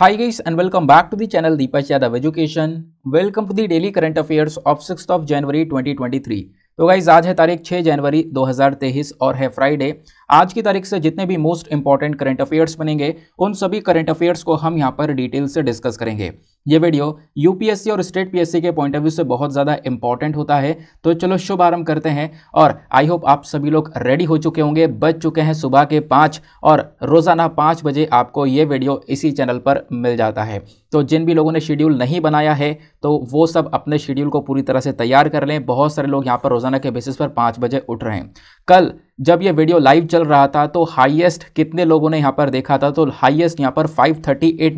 high guys and welcome back to the channel Deepa Yadav education welcome to the daily current affairs of six of January 2023 तो guys आज है तारीख 6 जनवरी 2023 और है Friday आज की तारीख से जितने भी मोस्ट इंपॉर्टेंट करंट अफेयर्स बनेंगे उन सभी करंट अफेयर्स को हम यहां पर डिटेल से डिस्कस करेंगे ये वीडियो यूपीएससी और स्टेट पीएससी के पॉइंट ऑफ व्यू से बहुत ज़्यादा इंपॉर्टेंट होता है तो चलो शुभ आरंभ करते हैं और आई होप आप सभी लोग रेडी हो चुके होंगे बज चुके हैं सुबह के पाँच और रोज़ाना पाँच बजे आपको ये वीडियो इसी चैनल पर मिल जाता है तो जिन भी लोगों ने शेड्यूल नहीं बनाया है तो वो सब अपने शेड्यूल को पूरी तरह से तैयार कर लें बहुत सारे लोग यहाँ पर रोज़ाना के बेसिस पर पाँच बजे उठ रहे हैं कल जब ये वीडियो लाइव चल रहा था तो हाइएस्ट कितने लोगों ने यहाँ पर देखा था तो हाइएस्ट यहाँ पर फाइव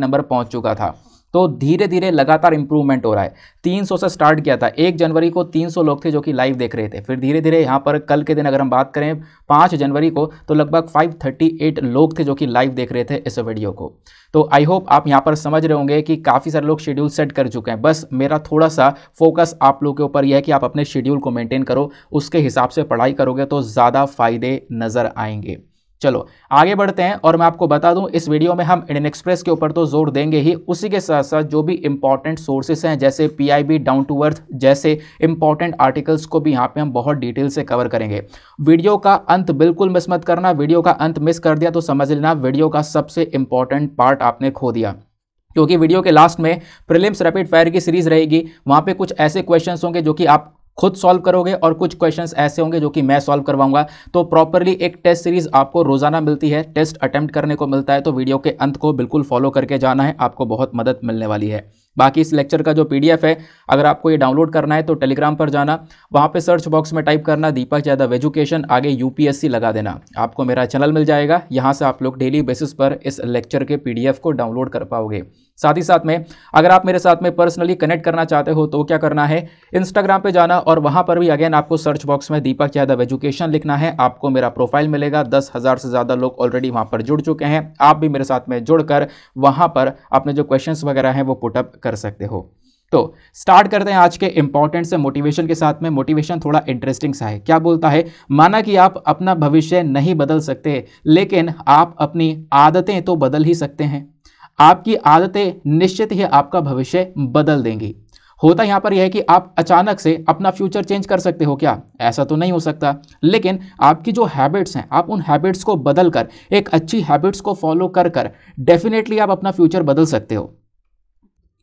नंबर पहुँच चुका था तो धीरे धीरे लगातार इंप्रूवमेंट हो रहा है 300 से स्टार्ट किया था एक जनवरी को 300 लोग थे जो कि लाइव देख रहे थे फिर धीरे धीरे यहाँ पर कल के दिन अगर हम बात करें पाँच जनवरी को तो लगभग 538 लोग थे जो कि लाइव देख रहे थे इस वीडियो को तो आई होप आप यहाँ पर समझ रहे होंगे कि काफ़ी सारे लोग शेड्यूल सेट कर चुके हैं बस मेरा थोड़ा सा फोकस आप लोग के ऊपर यह है कि आप अपने शेड्यूल को मेनटेन करो उसके हिसाब से पढ़ाई करोगे तो ज़्यादा फ़ायदे नज़र आएंगे चलो आगे बढ़ते हैं और मैं आपको बता दूं इस वीडियो में हम इंडियन एक्सप्रेस के ऊपर तो जोर देंगे ही उसी के साथ साथ जो भी इंपॉर्टेंट सोर्सेस हैं जैसे पीआईबी डाउन टू अर्थ जैसे इंपॉर्टेंट आर्टिकल्स को भी यहाँ पे हम बहुत डिटेल से कवर करेंगे वीडियो का अंत बिल्कुल मिस मत करना वीडियो का अंत मिस कर दिया तो समझ लेना वीडियो का सबसे इंपॉर्टेंट पार्ट आपने खो दिया क्योंकि वीडियो के लास्ट में प्रिलिम्स रैपिड फायर की सीरीज रहेगी वहाँ पे कुछ ऐसे क्वेश्चंस होंगे जो कि आप खुद सॉल्व करोगे और कुछ क्वेश्चंस ऐसे होंगे जो कि मैं सॉल्व करवाऊंगा तो प्रॉपरली एक टेस्ट सीरीज आपको रोजाना मिलती है टेस्ट अटैम्प्ट करने को मिलता है तो वीडियो के अंत को बिल्कुल फॉलो करके जाना है आपको बहुत मदद मिलने वाली है बाकी इस लेक्चर का जो पीडीएफ है अगर आपको ये डाउनलोड करना है तो टेलीग्राम पर जाना वहाँ पे सर्च बॉक्स में टाइप करना दीपक यादव एजुकेशन आगे यूपीएससी लगा देना आपको मेरा चैनल मिल जाएगा यहाँ से आप लोग डेली बेसिस पर इस लेक्चर के पीडीएफ को डाउनलोड कर पाओगे साथ ही साथ में अगर आप मेरे साथ में पर्सनली कनेक्ट करना चाहते हो तो क्या करना है इंस्टाग्राम पे जाना और वहाँ पर भी अगेन आपको सर्च बॉक्स में दीपक यादव एजुकेशन लिखना है आपको मेरा प्रोफाइल मिलेगा दस हज़ार से ज़्यादा लोग ऑलरेडी वहाँ पर जुड़ चुके हैं आप भी मेरे साथ में जुड़कर वहाँ पर अपने जो क्वेश्चन वगैरह हैं वो पुटअप कर सकते हो तो स्टार्ट करते हैं आज के इंपॉर्टेंट से मोटिवेशन के साथ में मोटिवेशन थोड़ा इंटरेस्टिंग सा है क्या बोलता है माना कि आप अपना भविष्य नहीं बदल सकते लेकिन आप अपनी आदतें तो बदल ही सकते हैं आपकी आदतें निश्चित ही आपका भविष्य बदल देंगी होता यहाँ पर यह है कि आप अचानक से अपना फ्यूचर चेंज कर सकते हो क्या ऐसा तो नहीं हो सकता लेकिन आपकी जो हैबिट्स हैं आप उन हैबिट्स को बदल कर एक अच्छी हैबिट्स को फॉलो कर कर डेफिनेटली आप अपना फ्यूचर बदल सकते हो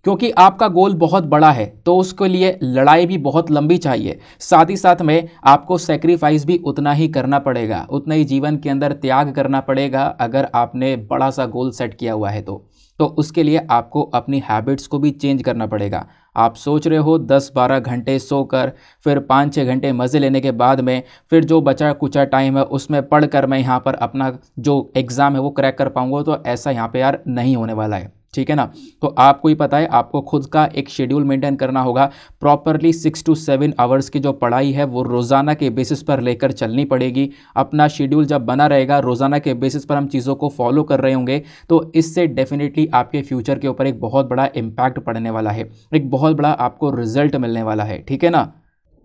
क्योंकि आपका गोल बहुत बड़ा है तो उसके लिए लड़ाई भी बहुत लंबी चाहिए साथ ही साथ में आपको सेक्रीफाइस भी उतना ही करना पड़ेगा उतना ही जीवन के अंदर त्याग करना पड़ेगा अगर आपने बड़ा सा गोल सेट किया हुआ है तो तो उसके लिए आपको अपनी हैबिट्स को भी चेंज करना पड़ेगा आप सोच रहे हो 10-12 घंटे सोकर फिर 5-6 घंटे मज़े लेने के बाद में फिर जो बचा कुचा टाइम है उसमें पढ़ कर मैं यहाँ पर अपना जो एग्ज़ाम है वो क्रैक कर पाऊँगा तो ऐसा यहाँ पर यार नहीं होने वाला है ठीक है ना तो आपको ही पता है आपको खुद का एक शेड्यूल मेंटेन करना होगा properly six to seven hours की जो पढ़ाई है वो रोज़ाना के बेसिस पर लेकर चलनी पड़ेगी अपना शेड्यूल जब बना रहेगा रोज़ाना के बेसिस पर हम चीज़ों को फॉलो कर रहे होंगे तो इससे डेफिनेटली आपके फ्यूचर के ऊपर एक बहुत बड़ा इम्पैक्ट पड़ने वाला है एक बहुत बड़ा आपको रिजल्ट मिलने वाला है ठीक है ना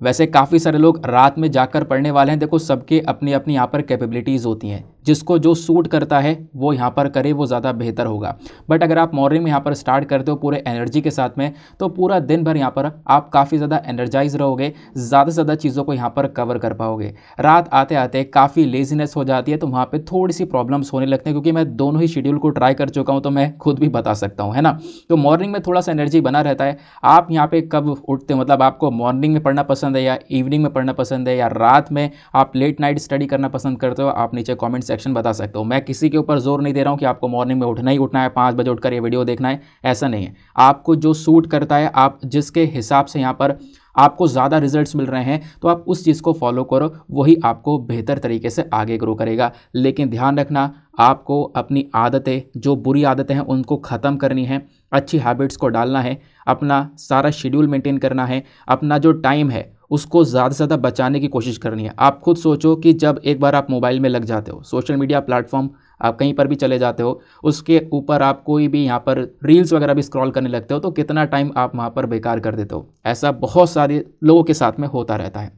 वैसे काफ़ी सारे लोग रात में जाकर पढ़ने वाले हैं देखो सबके अपनी अपनी यहाँ पर कैपेबिलिटीज़ होती हैं जिसको जो सूट करता है वो यहाँ पर करे वो ज़्यादा बेहतर होगा बट अगर आप मॉर्निंग में यहाँ पर स्टार्ट करते हो पूरे एनर्जी के साथ में तो पूरा दिन भर यहाँ पर आप काफ़ी ज़्यादा एनर्जाइज रहोगे ज़्यादा से ज़्यादा चीज़ों को यहाँ पर कवर कर पाओगे रात आते आते काफ़ी लेजीनेस हो जाती है तो वहाँ पर थोड़ी सी प्रॉब्लम्स होने लगते हैं क्योंकि मैं दोनों ही शेड्यूल को ट्राई कर चुका हूँ तो मैं खुद भी बता सकता हूँ है ना तो मॉर्निंग में थोड़ा सा एनर्जी बना रहता है आप यहाँ पर कब उठते मतलब आपको मॉर्निंग में पढ़ना पसंद है या इवनिंग में पढ़ना पसंद है या रात में आप लेट नाइट स्टडी करना पसंद करते हो आप नीचे कॉमेंट्स सेक्शन बता सकते हो मैं किसी के ऊपर जोर नहीं दे रहा हूँ कि आपको मॉर्निंग में उठना ही उठना है पाँच बजे उठकर ये वीडियो देखना है ऐसा नहीं है आपको जो सूट करता है आप जिसके हिसाब से यहाँ पर आपको ज़्यादा रिजल्ट्स मिल रहे हैं तो आप उस चीज़ को फॉलो करो वही आपको बेहतर तरीके से आगे ग्रो करेगा लेकिन ध्यान रखना आपको अपनी आदतें जो बुरी आदतें हैं उनको ख़त्म करनी है अच्छी हैबिट्स को डालना है अपना सारा शेड्यूल मेंटेन करना है अपना जो टाइम है उसको ज़्यादा से ज़्यादा बचाने की कोशिश करनी है आप खुद सोचो कि जब एक बार आप मोबाइल में लग जाते हो सोशल मीडिया प्लेटफॉर्म आप कहीं पर भी चले जाते हो उसके ऊपर आप कोई भी यहाँ पर रील्स वगैरह भी स्क्रॉल करने लगते हो तो कितना टाइम आप वहाँ पर बेकार कर देते हो ऐसा बहुत सारे लोगों के साथ में होता रहता है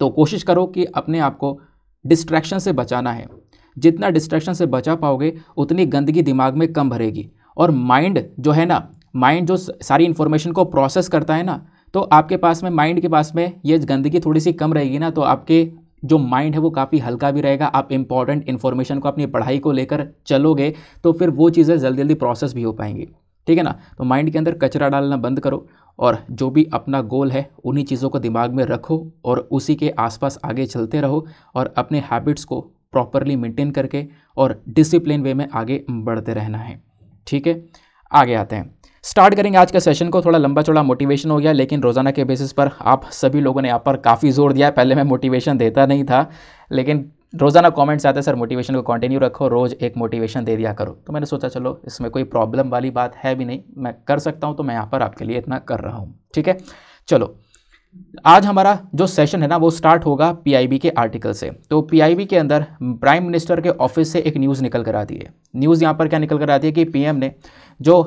तो कोशिश करो कि अपने आप को डिस्ट्रैक्शन से बचाना है जितना डिस्ट्रैक्शन से बचा पाओगे उतनी गंदगी दिमाग में कम भरेगी और माइंड जो है ना माइंड जो सारी इन्फॉर्मेशन को प्रोसेस करता है ना तो आपके पास में माइंड के पास में ये गंदगी थोड़ी सी कम रहेगी ना तो आपके जो माइंड है वो काफ़ी हल्का भी रहेगा आप इंपॉर्टेंट इन्फॉर्मेशन को अपनी पढ़ाई को लेकर चलोगे तो फिर वो चीज़ें जल्दी जल्दी प्रोसेस भी हो पाएंगी ठीक है ना तो माइंड के अंदर कचरा डालना बंद करो और जो भी अपना गोल है उन्हीं चीज़ों को दिमाग में रखो और उसी के आसपास आगे चलते रहो और अपने हैबिट्स को प्रॉपरली मेंटेन करके और डिसिप्लिन वे में आगे बढ़ते रहना है ठीक है आगे आते हैं स्टार्ट करेंगे आज का सेशन को थोड़ा लंबा चौड़ा मोटिवेशन हो गया लेकिन रोज़ाना के बेसिस पर आप सभी लोगों ने यहाँ पर काफ़ी जोर दिया पहले मैं मोटिवेशन देता नहीं था लेकिन रोज़ाना कमेंट्स आते सर मोटिवेशन को कंटिन्यू रखो रोज़ एक मोटिवेशन दे दिया करो तो मैंने सोचा चलो इसमें कोई प्रॉब्लम वाली बात है भी नहीं मैं कर सकता हूँ तो मैं यहाँ पर आपके लिए इतना कर रहा हूँ ठीक है चलो आज हमारा जो सेशन है ना वो स्टार्ट होगा पीआईबी के आर्टिकल से तो पीआईबी के अंदर प्राइम मिनिस्टर के ऑफिस से एक न्यूज़ निकल कर आती है न्यूज़ यहाँ पर क्या निकल कर आती है कि पीएम ने जो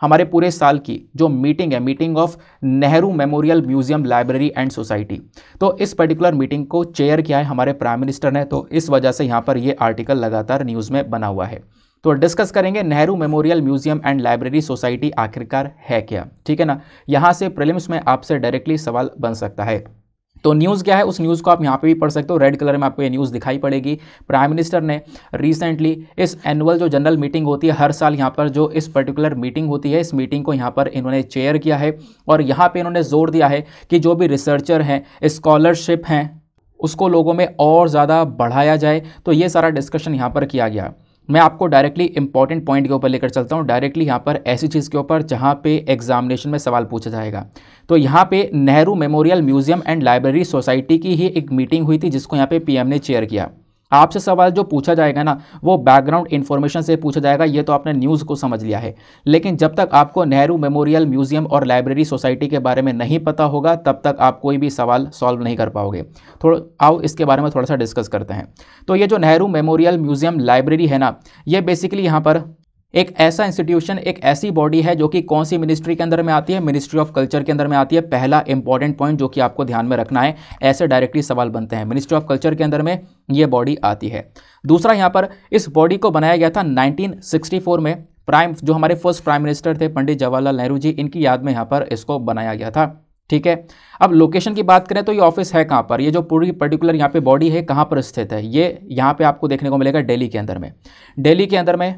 हमारे पूरे साल की जो मीटिंग है meeting of Nehru memorial museum library and society तो इस पर्टिकुलर मीटिंग को चेयर किया है हमारे प्राइम मिनिस्टर ने तो इस वजह से यहाँ पर ये आर्टिकल लगातार न्यूज़ में बना हुआ है तो डिस्कस करेंगे Nehru memorial museum and library society आखिरकार है क्या ठीक है ना यहाँ से प्रिलिम्स में आपसे डायरेक्टली सवाल बन सकता है तो न्यूज़ क्या है उस न्यूज़ को आप यहाँ पे भी पढ़ सकते हो रेड कलर में आपको ये न्यूज़ दिखाई पड़ेगी प्राइम मिनिस्टर ने रिसेंटली इस एनुअल जो जनरल मीटिंग होती है हर साल यहाँ पर जो इस पर्टिकुलर मीटिंग होती है इस मीटिंग को यहाँ पर इन्होंने चेयर किया है और यहाँ पे इन्होंने जोर दिया है कि जो भी रिसर्चर हैं इस्कॉलरशिप हैं उसको लोगों में और ज़्यादा बढ़ाया जाए तो ये सारा डिस्कशन यहाँ पर किया गया मैं आपको डायरेक्टली इंपॉर्टेंट पॉइंट के ऊपर लेकर चलता हूँ डायरेक्टली यहाँ पर ऐसी चीज़ के ऊपर जहाँ पे एग्जामिनेशन में सवाल पूछा जाएगा तो यहाँ पे Nehru memorial museum and library society की ही एक मीटिंग हुई थी जिसको यहाँ पे पीएम ने चेयर किया आपसे सवाल जो पूछा जाएगा ना वो बैकग्राउंड इन्फॉर्मेशन से पूछा जाएगा ये तो आपने न्यूज़ को समझ लिया है लेकिन जब तक आपको नेहरू मेमोरियल म्यूजियम और लाइब्रेरी सोसाइटी के बारे में नहीं पता होगा तब तक आप कोई भी सवाल सॉल्व नहीं कर पाओगे थोड़ा आओ इसके बारे में थोड़ा सा डिस्कस करते हैं तो ये जो नेहरू मेमोरियल म्यूजियम लाइब्रेरी है ना ये बेसिकली यहाँ पर एक ऐसा इंस्टीट्यूशन एक ऐसी बॉडी है जो कि कौन सी मिनिस्ट्री के अंदर में आती है मिनिस्ट्री ऑफ कल्चर के अंदर में आती है पहला इंपॉर्टेंट पॉइंट जो कि आपको ध्यान में रखना है ऐसे डायरेक्टली सवाल बनते हैं मिनिस्ट्री ऑफ कल्चर के अंदर में ये बॉडी आती है दूसरा यहाँ पर इस बॉडी को बनाया गया था नाइनटीन में प्राइम जो हमारे फर्स्ट प्राइम मिनिस्टर थे पंडित जवाहरलाल नेहरू जी इनकी याद में यहाँ पर इसको बनाया गया था ठीक है अब लोकेशन की बात करें तो ये ऑफिस है कहाँ पर ये जो पूरी पर्टिकुलर यहाँ पे बॉडी है कहाँ पर स्थित है ये यहाँ पे आपको देखने को मिलेगा दिल्ली के अंदर में दिल्ली के अंदर में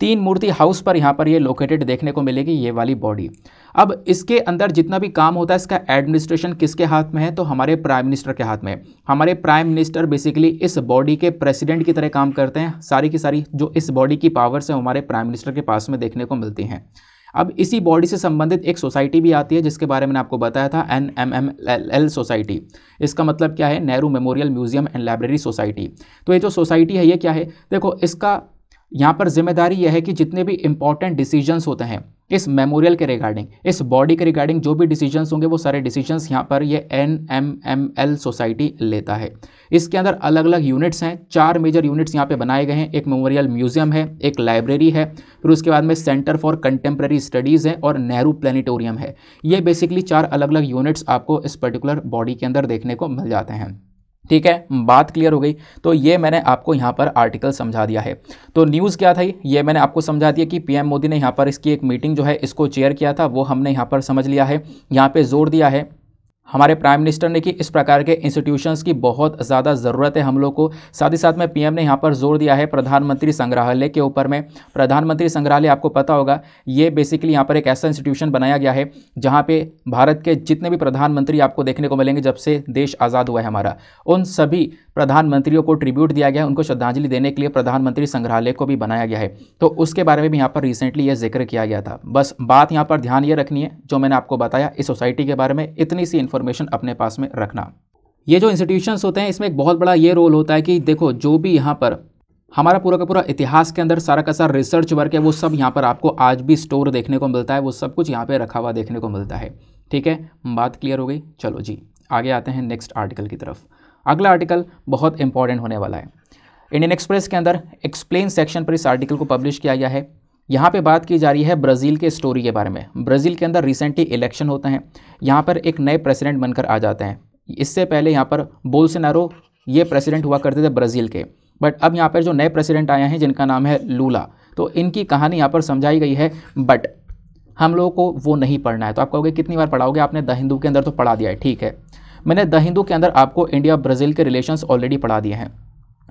तीन मूर्ति हाउस पर यहाँ पर ये लोकेटेड देखने को मिलेगी ये वाली बॉडी अब इसके अंदर जितना भी काम होता है इसका एडमिनिस्ट्रेशन किसके हाथ में है तो हमारे प्राइम मिनिस्टर के हाथ में है हमारे प्राइम मिनिस्टर बेसिकली इस बॉडी के प्रेसिडेंट की तरह काम करते हैं सारी की सारी जो इस बॉडी की पावर्स हैं हमारे प्राइम मिनिस्टर के पास में देखने को मिलती हैं अब इसी बॉडी से संबंधित एक सोसाइटी भी आती है जिसके बारे में आपको बताया था N M M L L society इसका मतलब क्या है Nehru memorial museum and library society तो ये जो सोसाइटी है ये क्या है देखो इसका यहाँ पर जिम्मेदारी यह है कि जितने भी इंपॉर्टेंट डिसीजंस होते हैं इस मेमोरियल के रिगार्डिंग इस बॉडी के रिगार्डिंग जो भी डिसीजंस होंगे वो सारे डिसीजंस यहाँ पर ये N M M L society लेता है इसके अंदर अलग अलग यूनिट्स हैं चार मेजर यूनिट्स यहाँ पे बनाए गए हैं एक मेमोरियल म्यूजियम है एक लाइब्रेरी है फिर उसके बाद में सेंटर फॉर कंटेम्प्रेरी स्टडीज़ है और नेहरू प्लानिटोरियम है ये बेसिकली चार अलग अलग यूनिट्स आपको इस पर्टिकुलर बॉडी के अंदर देखने को मिल जाते हैं ठीक है बात क्लियर हो गई तो ये मैंने आपको यहाँ पर आर्टिकल समझा दिया है तो न्यूज़ क्या था ये मैंने आपको समझा दिया कि पीएम मोदी ने यहाँ पर इसकी एक मीटिंग जो है इसको चेयर किया था वो हमने यहाँ पर समझ लिया है यहाँ पर जोर दिया है हमारे प्राइम मिनिस्टर ने कि इस प्रकार के इंस्टीट्यूशंस की बहुत ज़्यादा ज़रूरत है हम लोग को साथ ही साथ में पीएम ने यहाँ पर जोर दिया है प्रधानमंत्री संग्रहालय के ऊपर में प्रधानमंत्री संग्रहालय आपको पता होगा ये बेसिकली यहाँ पर एक ऐसा इंस्टीट्यूशन बनाया गया है जहाँ पे भारत के जितने भी प्रधानमंत्री आपको देखने को मिलेंगे जब से देश आज़ाद हुआ है हमारा उन सभी प्रधानमंत्रियों को ट्रिब्यूट दिया गया है उनको श्रद्धांजलि देने के लिए प्रधानमंत्री संग्रहालय को भी बनाया गया है तो उसके बारे में भी यहाँ पर रिसेंटली यह जिक्र किया गया था बस बात यहाँ पर ध्यान ये रखनी है जो मैंने आपको बताया इस सोसाइटी के बारे में इतनी सी इन्फॉर्मेशन अपने पास में रखना ये जो इंस्टीट्यूशंस होते हैं इसमें एक बहुत बड़ा ये रोल होता है कि देखो जो भी यहाँ पर हमारा पूरा का पूरा इतिहास के अंदर सारा का सारा रिसर्च वर्क है वो सब यहाँ पर आपको आज भी स्टोर देखने को मिलता है वो सब कुछ यहाँ पर रखा हुआ देखने को मिलता है ठीक है बात क्लियर हो गई चलो जी आगे आते हैं नेक्स्ट आर्टिकल की तरफ अगला आर्टिकल बहुत इंपॉर्टेंट होने वाला है इंडियन एक्सप्रेस के अंदर एक्सप्लेन सेक्शन पर इस आर्टिकल को पब्लिश किया गया है यहाँ पे बात की जा रही है ब्राज़ील के स्टोरी के बारे में ब्राज़ील के अंदर रिसेंटली इलेक्शन होते हैं यहाँ पर एक नए प्रेसिडेंट बनकर आ जाते हैं इससे पहले यहाँ पर बोलसेनारो ये प्रेसिडेंट हुआ करते थे ब्राज़ील के बट अब यहाँ पर जो नए प्रेसिडेंट आए हैं जिनका नाम है लूला तो इनकी कहानी यहाँ पर समझाई गई है बट हम लोगों को वो नहीं पढ़ना है तो आप कहोगे कितनी बार पढ़ाओगे आपने द हिंदू के अंदर तो पढ़ा दिया है ठीक है मैंने द हिंदू के अंदर आपको इंडिया ब्राज़ील के रिलेशंस ऑलरेडी पढ़ा दिए हैं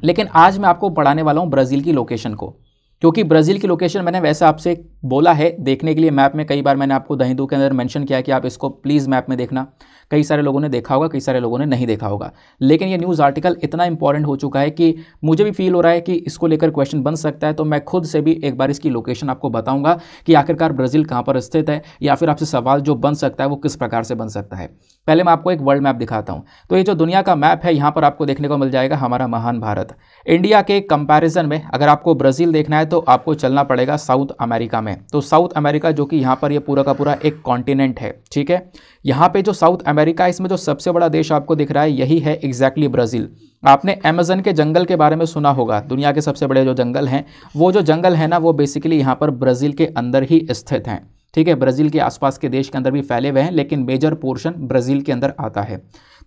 लेकिन आज मैं आपको पढ़ाने वाला हूँ ब्राज़ील की लोकेशन को क्योंकि ब्राज़ील की लोकेशन मैंने वैसे आपसे बोला है देखने के लिए मैप में कई बार मैंने आपको दहिंदू के अंदर मेंशन किया कि आप इसको प्लीज़ मैप में देखना कई सारे लोगों ने देखा होगा कई सारे लोगों ने नहीं देखा होगा लेकिन ये न्यूज़ आर्टिकल इतना इंपॉर्टेंट हो चुका है कि मुझे भी फील हो रहा है कि इसको लेकर क्वेश्चन बन सकता है तो मैं खुद से भी एक बार इसकी लोकेशन आपको बताऊंगा कि आखिरकार ब्राज़ील कहाँ पर स्थित है या फिर आपसे सवाल जो बन सकता है वो किस प्रकार से बन सकता है पहले मैं आपको एक वर्ल्ड मैप दिखाता हूँ तो ये जो दुनिया का मैप है यहाँ पर आपको देखने को मिल जाएगा हमारा महान भारत इंडिया के कंपैरिजन में अगर आपको ब्राज़ील देखना है तो आपको चलना पड़ेगा साउथ अमेरिका में तो साउथ अमेरिका जो कि यहाँ पर ये पूरा का पूरा एक कॉन्टिनेंट है ठीक है यहाँ पे जो साउथ अमेरिका इसमें जो सबसे बड़ा देश आपको दिख रहा है यही है एग्जैक्टली ब्राज़ील आपने अमेजन के जंगल के बारे में सुना होगा दुनिया के सबसे बड़े जो जंगल हैं वो जो जंगल है ना वो बेसिकली यहाँ पर ब्राज़ील के अंदर ही स्थित हैं ठीक है ब्राज़ील के आसपास के देश के अंदर भी फैले हुए हैं लेकिन मेजर पोर्शन ब्राज़ील के अंदर आता है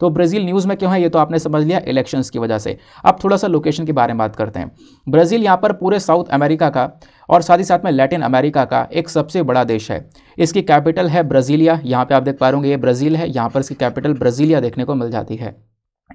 तो ब्राज़ील न्यूज़ में क्यों है ये तो आपने समझ लिया इलेक्शंस की वजह से अब थोड़ा सा लोकेशन के बारे में बात करते हैं ब्राज़ील यहाँ पर पूरे साउथ अमेरिका का और साथ ही साथ में लैटिन अमेरिका का एक सबसे बड़ा देश है इसकी कैपिटल है ब्राज़ीलिया यहाँ पर आप देख पा रहे ये ब्राज़ील है यहाँ पर इसकी कैपिटल ब्राज़ीलिया देखने को मिल जाती है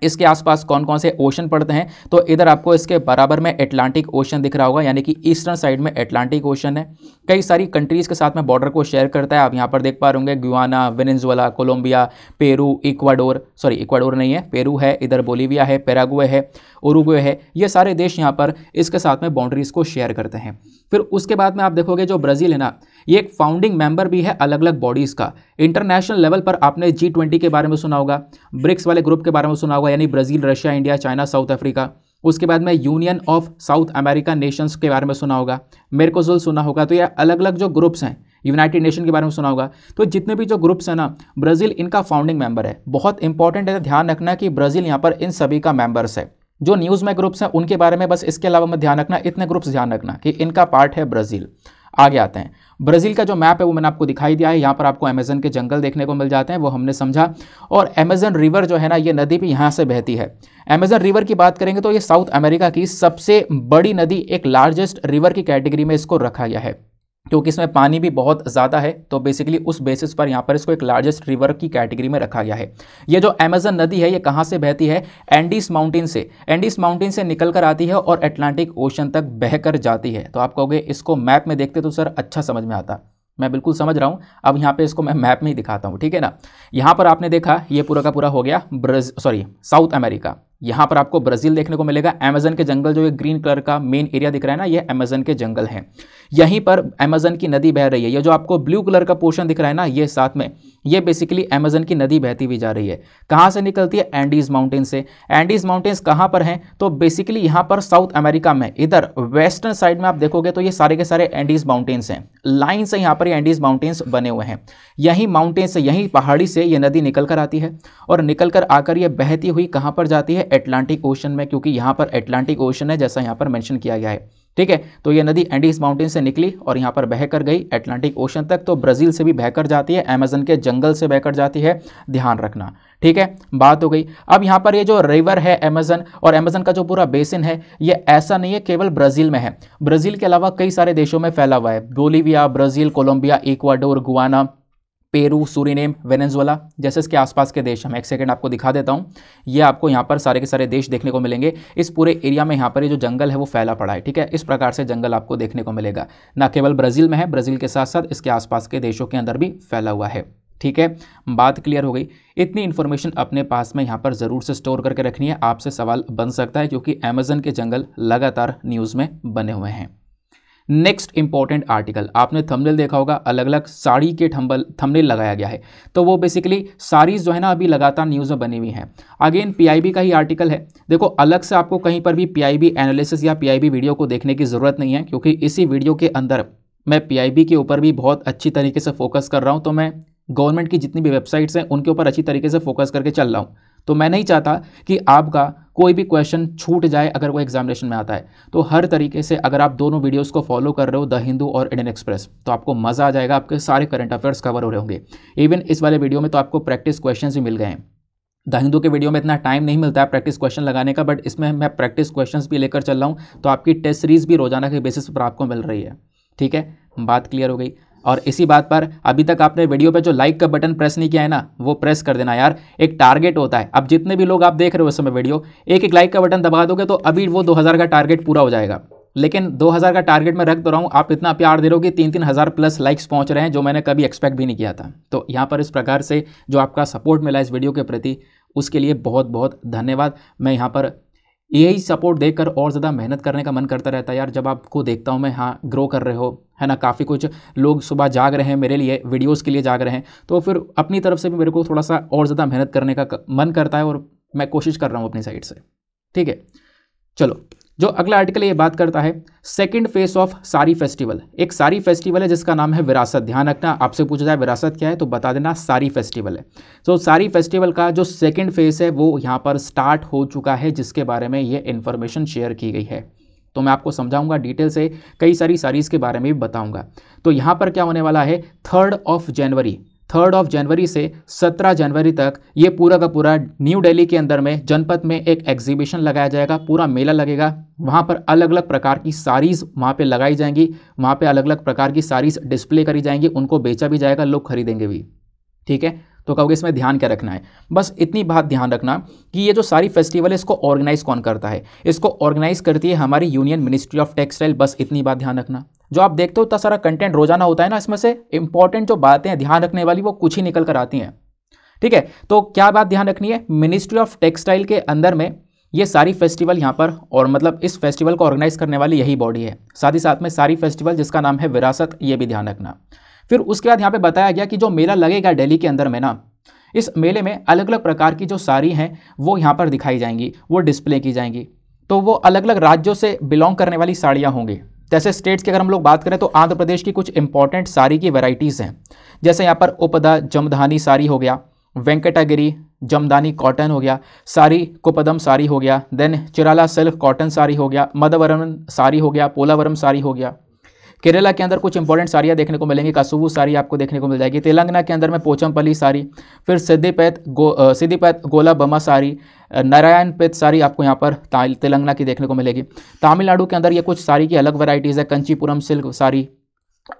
इसके आसपास कौन कौन से ओशन पड़ते हैं तो इधर आपको इसके बराबर में एटलांटिक ओशन दिख रहा होगा यानी कि ईस्टर्न साइड में एटलांटिक ओशन है कई सारी कंट्रीज़ के साथ में बॉर्डर को शेयर करता है आप यहाँ पर देख पा रहे होंगे Guyana Venezuela Colombia Peru Ecuador sorry Ecuador नहीं है पेरू है इधर बोलीविया है पेरागुए है उरुगुए है ये सारे देश यहाँ पर इसके साथ में बाउंड्रीज़ को शेयर करते हैं फिर उसके बाद में आप देखोगे जो ब्राज़ील है ना ये एक फाउंडिंग मेंबर भी है अलग अलग बॉडीज़ का इंटरनेशनल लेवल पर आपने जी ट्वेंटी के बारे में सुना होगा ब्रिक्स वाले ग्रुप के बारे में सुना होगा यानी Brazil Russia India China South Africa उसके बाद में union of South America nations के बारे में सुना होगा मेरकोजल सुना होगा तो ये अलग अलग जो ग्रुप्स हैं यूनाइटेड नेशन के बारे में सुना होगा तो जितने भी जो ग्रुप्स हैं ना ब्राज़ील इनका फाउंडिंग मेंबर है बहुत इंपॉर्टेंट है ध्यान रखना कि ब्राज़ील यहाँ पर इन सभी का मेंबर्स है जो न्यूज़ में ग्रुप्स हैं उनके बारे में बस इसके अलावा मैं ध्यान रखना इतने ग्रुप्स ध्यान रखना कि इनका पार्ट है ब्राज़ील आगे आते हैं ब्राज़ील का जो मैप है वो मैंने आपको दिखाई दिया है यहाँ पर आपको अमेजन के जंगल देखने को मिल जाते हैं वो हमने समझा और अमेजन रिवर जो है ना ये नदी भी यहाँ से बहती है अमेजन रिवर की बात करेंगे तो ये साउथ अमेरिका की सबसे बड़ी नदी एक लार्जेस्ट रिवर की कैटेगरी में इसको रखा गया है क्योंकि इसमें पानी भी बहुत ज़्यादा है तो बेसिकली उस बेसिस पर यहाँ पर इसको एक लार्जेस्ट रिवर की कैटेगरी में रखा गया है ये जो अमेजन नदी है ये कहाँ से बहती है एंडीस माउंटेन से एंडीस माउंटेन से निकल कर आती है और अटलांटिक ओशन तक बहकर जाती है तो आप कहोगे इसको मैप में देखते तो सर अच्छा समझ में आता मैं बिल्कुल समझ रहा हूँ अब यहाँ पर इसको मैं मैप में ही दिखाता हूँ ठीक है ना यहाँ पर आपने देखा ये पूरा का पूरा हो गया ब्रज सॉरी साउथ अमेरिका यहाँ पर आपको ब्राज़ील देखने को मिलेगा अमेजन के जंगल जो ये ग्रीन कलर का मेन एरिया दिख रहा है ना ये अमेजन के जंगल हैं यहीं पर अमेजन की नदी बह रही है ये जो आपको ब्लू कलर का पोर्शन दिख रहा है ना ये साथ में ये बेसिकली अमेजन की नदी बहती हुई जा रही है कहाँ से निकलती है एंडीज माउंटेन से एंडीज माउंटेन्स कहाँ पर हैं तो बेसिकली यहाँ पर साउथ अमेरिका में इधर वेस्टर्न साइड में आप देखोगे तो ये सारे के सारे एंडीज माउंटेन्स हैं लाइन से यहाँ पर एंडीज माउंटेन्स बने हुए हैं यहीं माउंटेन से यहीं पहाड़ी से ये नदी निकल कर आती है और निकल कर आकर ये बहती हुई कहाँ पर जाती है एटलांटिक ओशन में क्योंकि यहाँ पर एटलांटिक ओशन है जैसा यहाँ पर मैंशन किया गया है ठीक है तो ये नदी एंडीज माउंटेन से निकली और यहाँ पर बहकर गई एटलांटिक ओशन तक तो ब्राज़ील से भी बहकर जाती है अमेजन के जंगल से बहकर जाती है ध्यान रखना ठीक है बात हो गई अब यहाँ पर ये जो रिवर है अमेजन और अमेजन का जो पूरा बेसिन है ये ऐसा नहीं है केवल ब्राज़ील में है ब्राज़ील के अलावा कई सारे देशों में फैला हुआ है Bolivia Brazil Colombia Ecuador Guyana Peru Suriname Venezuela जैसे इसके आसपास के देश हम एक सेकेंड आपको दिखा देता हूँ ये आपको यहाँ पर सारे के सारे देश देखने को मिलेंगे इस पूरे एरिया में यहाँ पर ये जो जंगल है वो फैला पड़ा है ठीक है इस प्रकार से जंगल आपको देखने को मिलेगा ना केवल ब्राज़ील में है ब्राज़ील के साथ साथ इसके आसपास के देशों के अंदर भी फैला हुआ है ठीक है बात क्लियर हो गई इतनी इन्फॉर्मेशन अपने पास में यहाँ पर ज़रूर से स्टोर करके रखनी है आपसे सवाल बन सकता है क्योंकि अमेजन के जंगल लगातार न्यूज़ में बने हुए हैं नेक्स्ट इंपॉर्टेंट आर्टिकल आपने थंबनेल देखा होगा अलग अलग साड़ी के थंबल थंबनेल लगाया गया है तो वो बेसिकली साड़ीज जो है ना अभी लगातार न्यूज़ में बनी हुई हैं अगेन पीआईबी का ही आर्टिकल है देखो अलग से आपको कहीं पर भी पीआईबी एनालिसिस या पीआईबी वीडियो को देखने की ज़रूरत नहीं है क्योंकि इसी वीडियो के अंदर मैं पीआईबी के ऊपर भी बहुत अच्छी तरीके से फोकस कर रहा हूँ तो मैं गवर्नमेंट की जितनी भी वेबसाइट्स हैं उनके ऊपर अच्छी तरीके से फोकस करके चल रहा हूँ तो मैं नहीं चाहता कि आपका कोई भी क्वेश्चन छूट जाए अगर वो एग्जामिनेशन में आता है तो हर तरीके से अगर आप दोनों वीडियोस को फॉलो कर रहे हो द हिंदू और इंडियन एक्सप्रेस तो आपको मज़ा आ जाएगा आपके सारे करंट अफेयर्स कवर हो रहे होंगे इवन इस वाले वीडियो में तो आपको प्रैक्टिस क्वेश्चन भी मिल गए हैं द हिंदू के वीडियो में इतना टाइम नहीं मिलता है प्रैक्टिस क्वेश्चन लगाने का बट इसमें मैं प्रैक्टिस क्वेश्चन भी लेकर चल रहा हूँ तो आपकी टेस्ट सीरीज़ भी रोजाना के बेसिस पर आपको मिल रही है ठीक है बात क्लियर हो गई और इसी बात पर अभी तक आपने वीडियो पे जो लाइक का बटन प्रेस नहीं किया है ना वो प्रेस कर देना यार एक टारगेट होता है अब जितने भी लोग आप देख रहे हो उस समय वीडियो एक एक लाइक का बटन दबा दोगे तो अभी वो 2000 का टारगेट पूरा हो जाएगा लेकिन 2000 का टारगेट मैं रख दे तो रहा हूँ आप इतना प्यार दे रहे हो कि तीन तीन हज़ार प्लस लाइक्स पहुँच रहे हैं जो मैंने कभी एक्सपेक्ट भी नहीं किया था तो यहाँ पर इस प्रकार से जो आपका सपोर्ट मिला इस वीडियो के प्रति उसके लिए बहुत बहुत धन्यवाद मैं यहाँ पर यही सपोर्ट देकर और ज़्यादा मेहनत करने का मन करता रहता है यार जब आपको देखता हूँ मैं हाँ ग्रो कर रहे हो है ना काफ़ी कुछ लोग सुबह जाग रहे हैं मेरे लिए वीडियोज़ के लिए जाग रहे हैं तो फिर अपनी तरफ से भी मेरे को थोड़ा सा और ज़्यादा मेहनत करने का मन करता है और मैं कोशिश कर रहा हूँ अपनी साइड से ठीक है चलो जो अगला आर्टिकल ये बात करता है second phase of sari festival एक सारी फेस्टिवल है जिसका नाम है विरासत ध्यान रखना आपसे पूछा जाए विरासत क्या है तो बता देना सारी फेस्टिवल है तो सारी फेस्टिवल का जो सेकंड फेस है वो यहाँ पर स्टार्ट हो चुका है जिसके बारे में ये इन्फॉर्मेशन शेयर की गई है तो मैं आपको समझाऊंगा डिटेल से कई सारी सारीज़ के बारे में भी बताऊंगा तो यहाँ पर क्या होने वाला है third of January third of January से सत्रह जनवरी तक ये पूरा का पूरा न्यू दिल्ली के अंदर में जनपद में एक एग्जीबिशन लगाया जाएगा पूरा मेला लगेगा वहाँ पर अलग अलग प्रकार की साड़ीज़ वहाँ पे लगाई जाएंगी वहाँ पे अलग अलग प्रकार की साड़ीज़ डिस्प्ले करी जाएंगी उनको बेचा भी जाएगा लोग खरीदेंगे भी ठीक है तो कहोगे इसमें ध्यान क्या रखना है बस इतनी बात ध्यान रखना कि ये जो सारी फेस्टिवल है इसको ऑर्गेनाइज़ कौन करता है इसको ऑर्गेनाइज़ करती है हमारी यूनियन मिनिस्ट्री ऑफ टेक्सटाइल बस इतनी बात ध्यान रखना जो आप देखते हो उतना सारा कंटेंट रोजाना होता है ना इसमें से इंपॉर्टेंट जो बातें हैं ध्यान रखने वाली वो कुछ ही निकल कर आती हैं ठीक है तो क्या बात ध्यान रखनी है मिनिस्ट्री ऑफ टेक्सटाइल के अंदर में ये सारी फेस्टिवल यहाँ पर और मतलब इस फेस्टिवल को ऑर्गेनाइज करने वाली यही बॉडी है साथ ही साथ में सारी फेस्टिवल जिसका नाम है विरासत ये भी ध्यान रखना फिर उसके बाद यहाँ पे बताया गया कि जो मेला लगेगा दिल्ली के अंदर में ना इस मेले में अलग अलग प्रकार की जो साड़ी हैं वो यहाँ पर दिखाई जाएंगी वो डिस्प्ले की जाएंगी तो वो अलग अलग राज्यों से बिलोंग करने वाली साड़ियाँ होंगी जैसे स्टेट्स की अगर हम लोग बात करें तो आंध्र प्रदेश की कुछ इंपॉर्टेंट साड़ी की वेराइटीज़ हैं जैसे यहाँ पर उपदा जमधानी साड़ी हो गया वेंकटागिरी जमदानी कॉटन हो गया सारी कोपदम साड़ी हो गया then Chirala silk cotton sari हो गया मदवरम साड़ी हो गया पोलावरम साड़ी हो गया केरला के अंदर कुछ इंपॉर्टेंट साड़ियाँ देखने को मिलेंगी कासुबू साड़ी आपको देखने को मिल जाएगी तेलंगाना के अंदर में पोचमपली साड़ी फिर सिद्धिपैत गो सिद्धिपैत गोला बमा साड़ी नारायण पेत साड़ी आपको यहाँ पर तेलंगाना की देखने को मिलेगी तमिलनाडु के अंदर ये कुछ साड़ी की अलग वैराइटीज़ है कंचीपुरम सिल्क साड़ी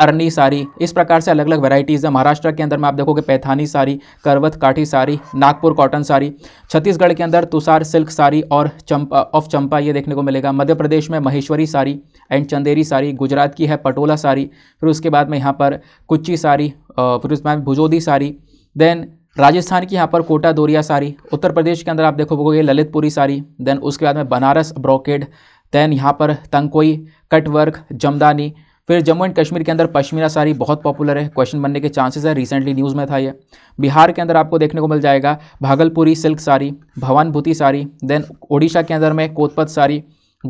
अरनी साड़ी इस प्रकार से अलग अलग वैरायटीज़ है महाराष्ट्र के अंदर में आप देखोगे पैथानी सारी करवत काठी सारी नागपुर कॉटन सारी छत्तीसगढ़ के अंदर तुसार सिल्क सारी और चंपा ऑफ चंपा ये देखने को मिलेगा मध्य प्रदेश में महेश्वरी सारी एंड चंदेरी सारी गुजरात की है पटोला साड़ी फिर उसके बाद में यहाँ पर कुच्ची सारी फिर उसके बाद भुजोदी सारी देन राजस्थान की यहाँ पर कोटा दोरिया सारी उत्तर प्रदेश के अंदर आप देखोगे ललितपुरी सारी देन उसके बाद में बनारस ब्रॉकेड देन यहाँ पर तंकोई कटवर्क जमदानी फिर जम्मू एंड कश्मीर के अंदर पश्मीना साड़ी बहुत पॉपुलर है क्वेश्चन बनने के चांसेस है रिसेंटली न्यूज़ में था ये बिहार के अंदर आपको देखने को मिल जाएगा भागलपुरी सिल्क साड़ी भवानभूति साड़ी देन ओडिशा के अंदर में कोतपत साड़ी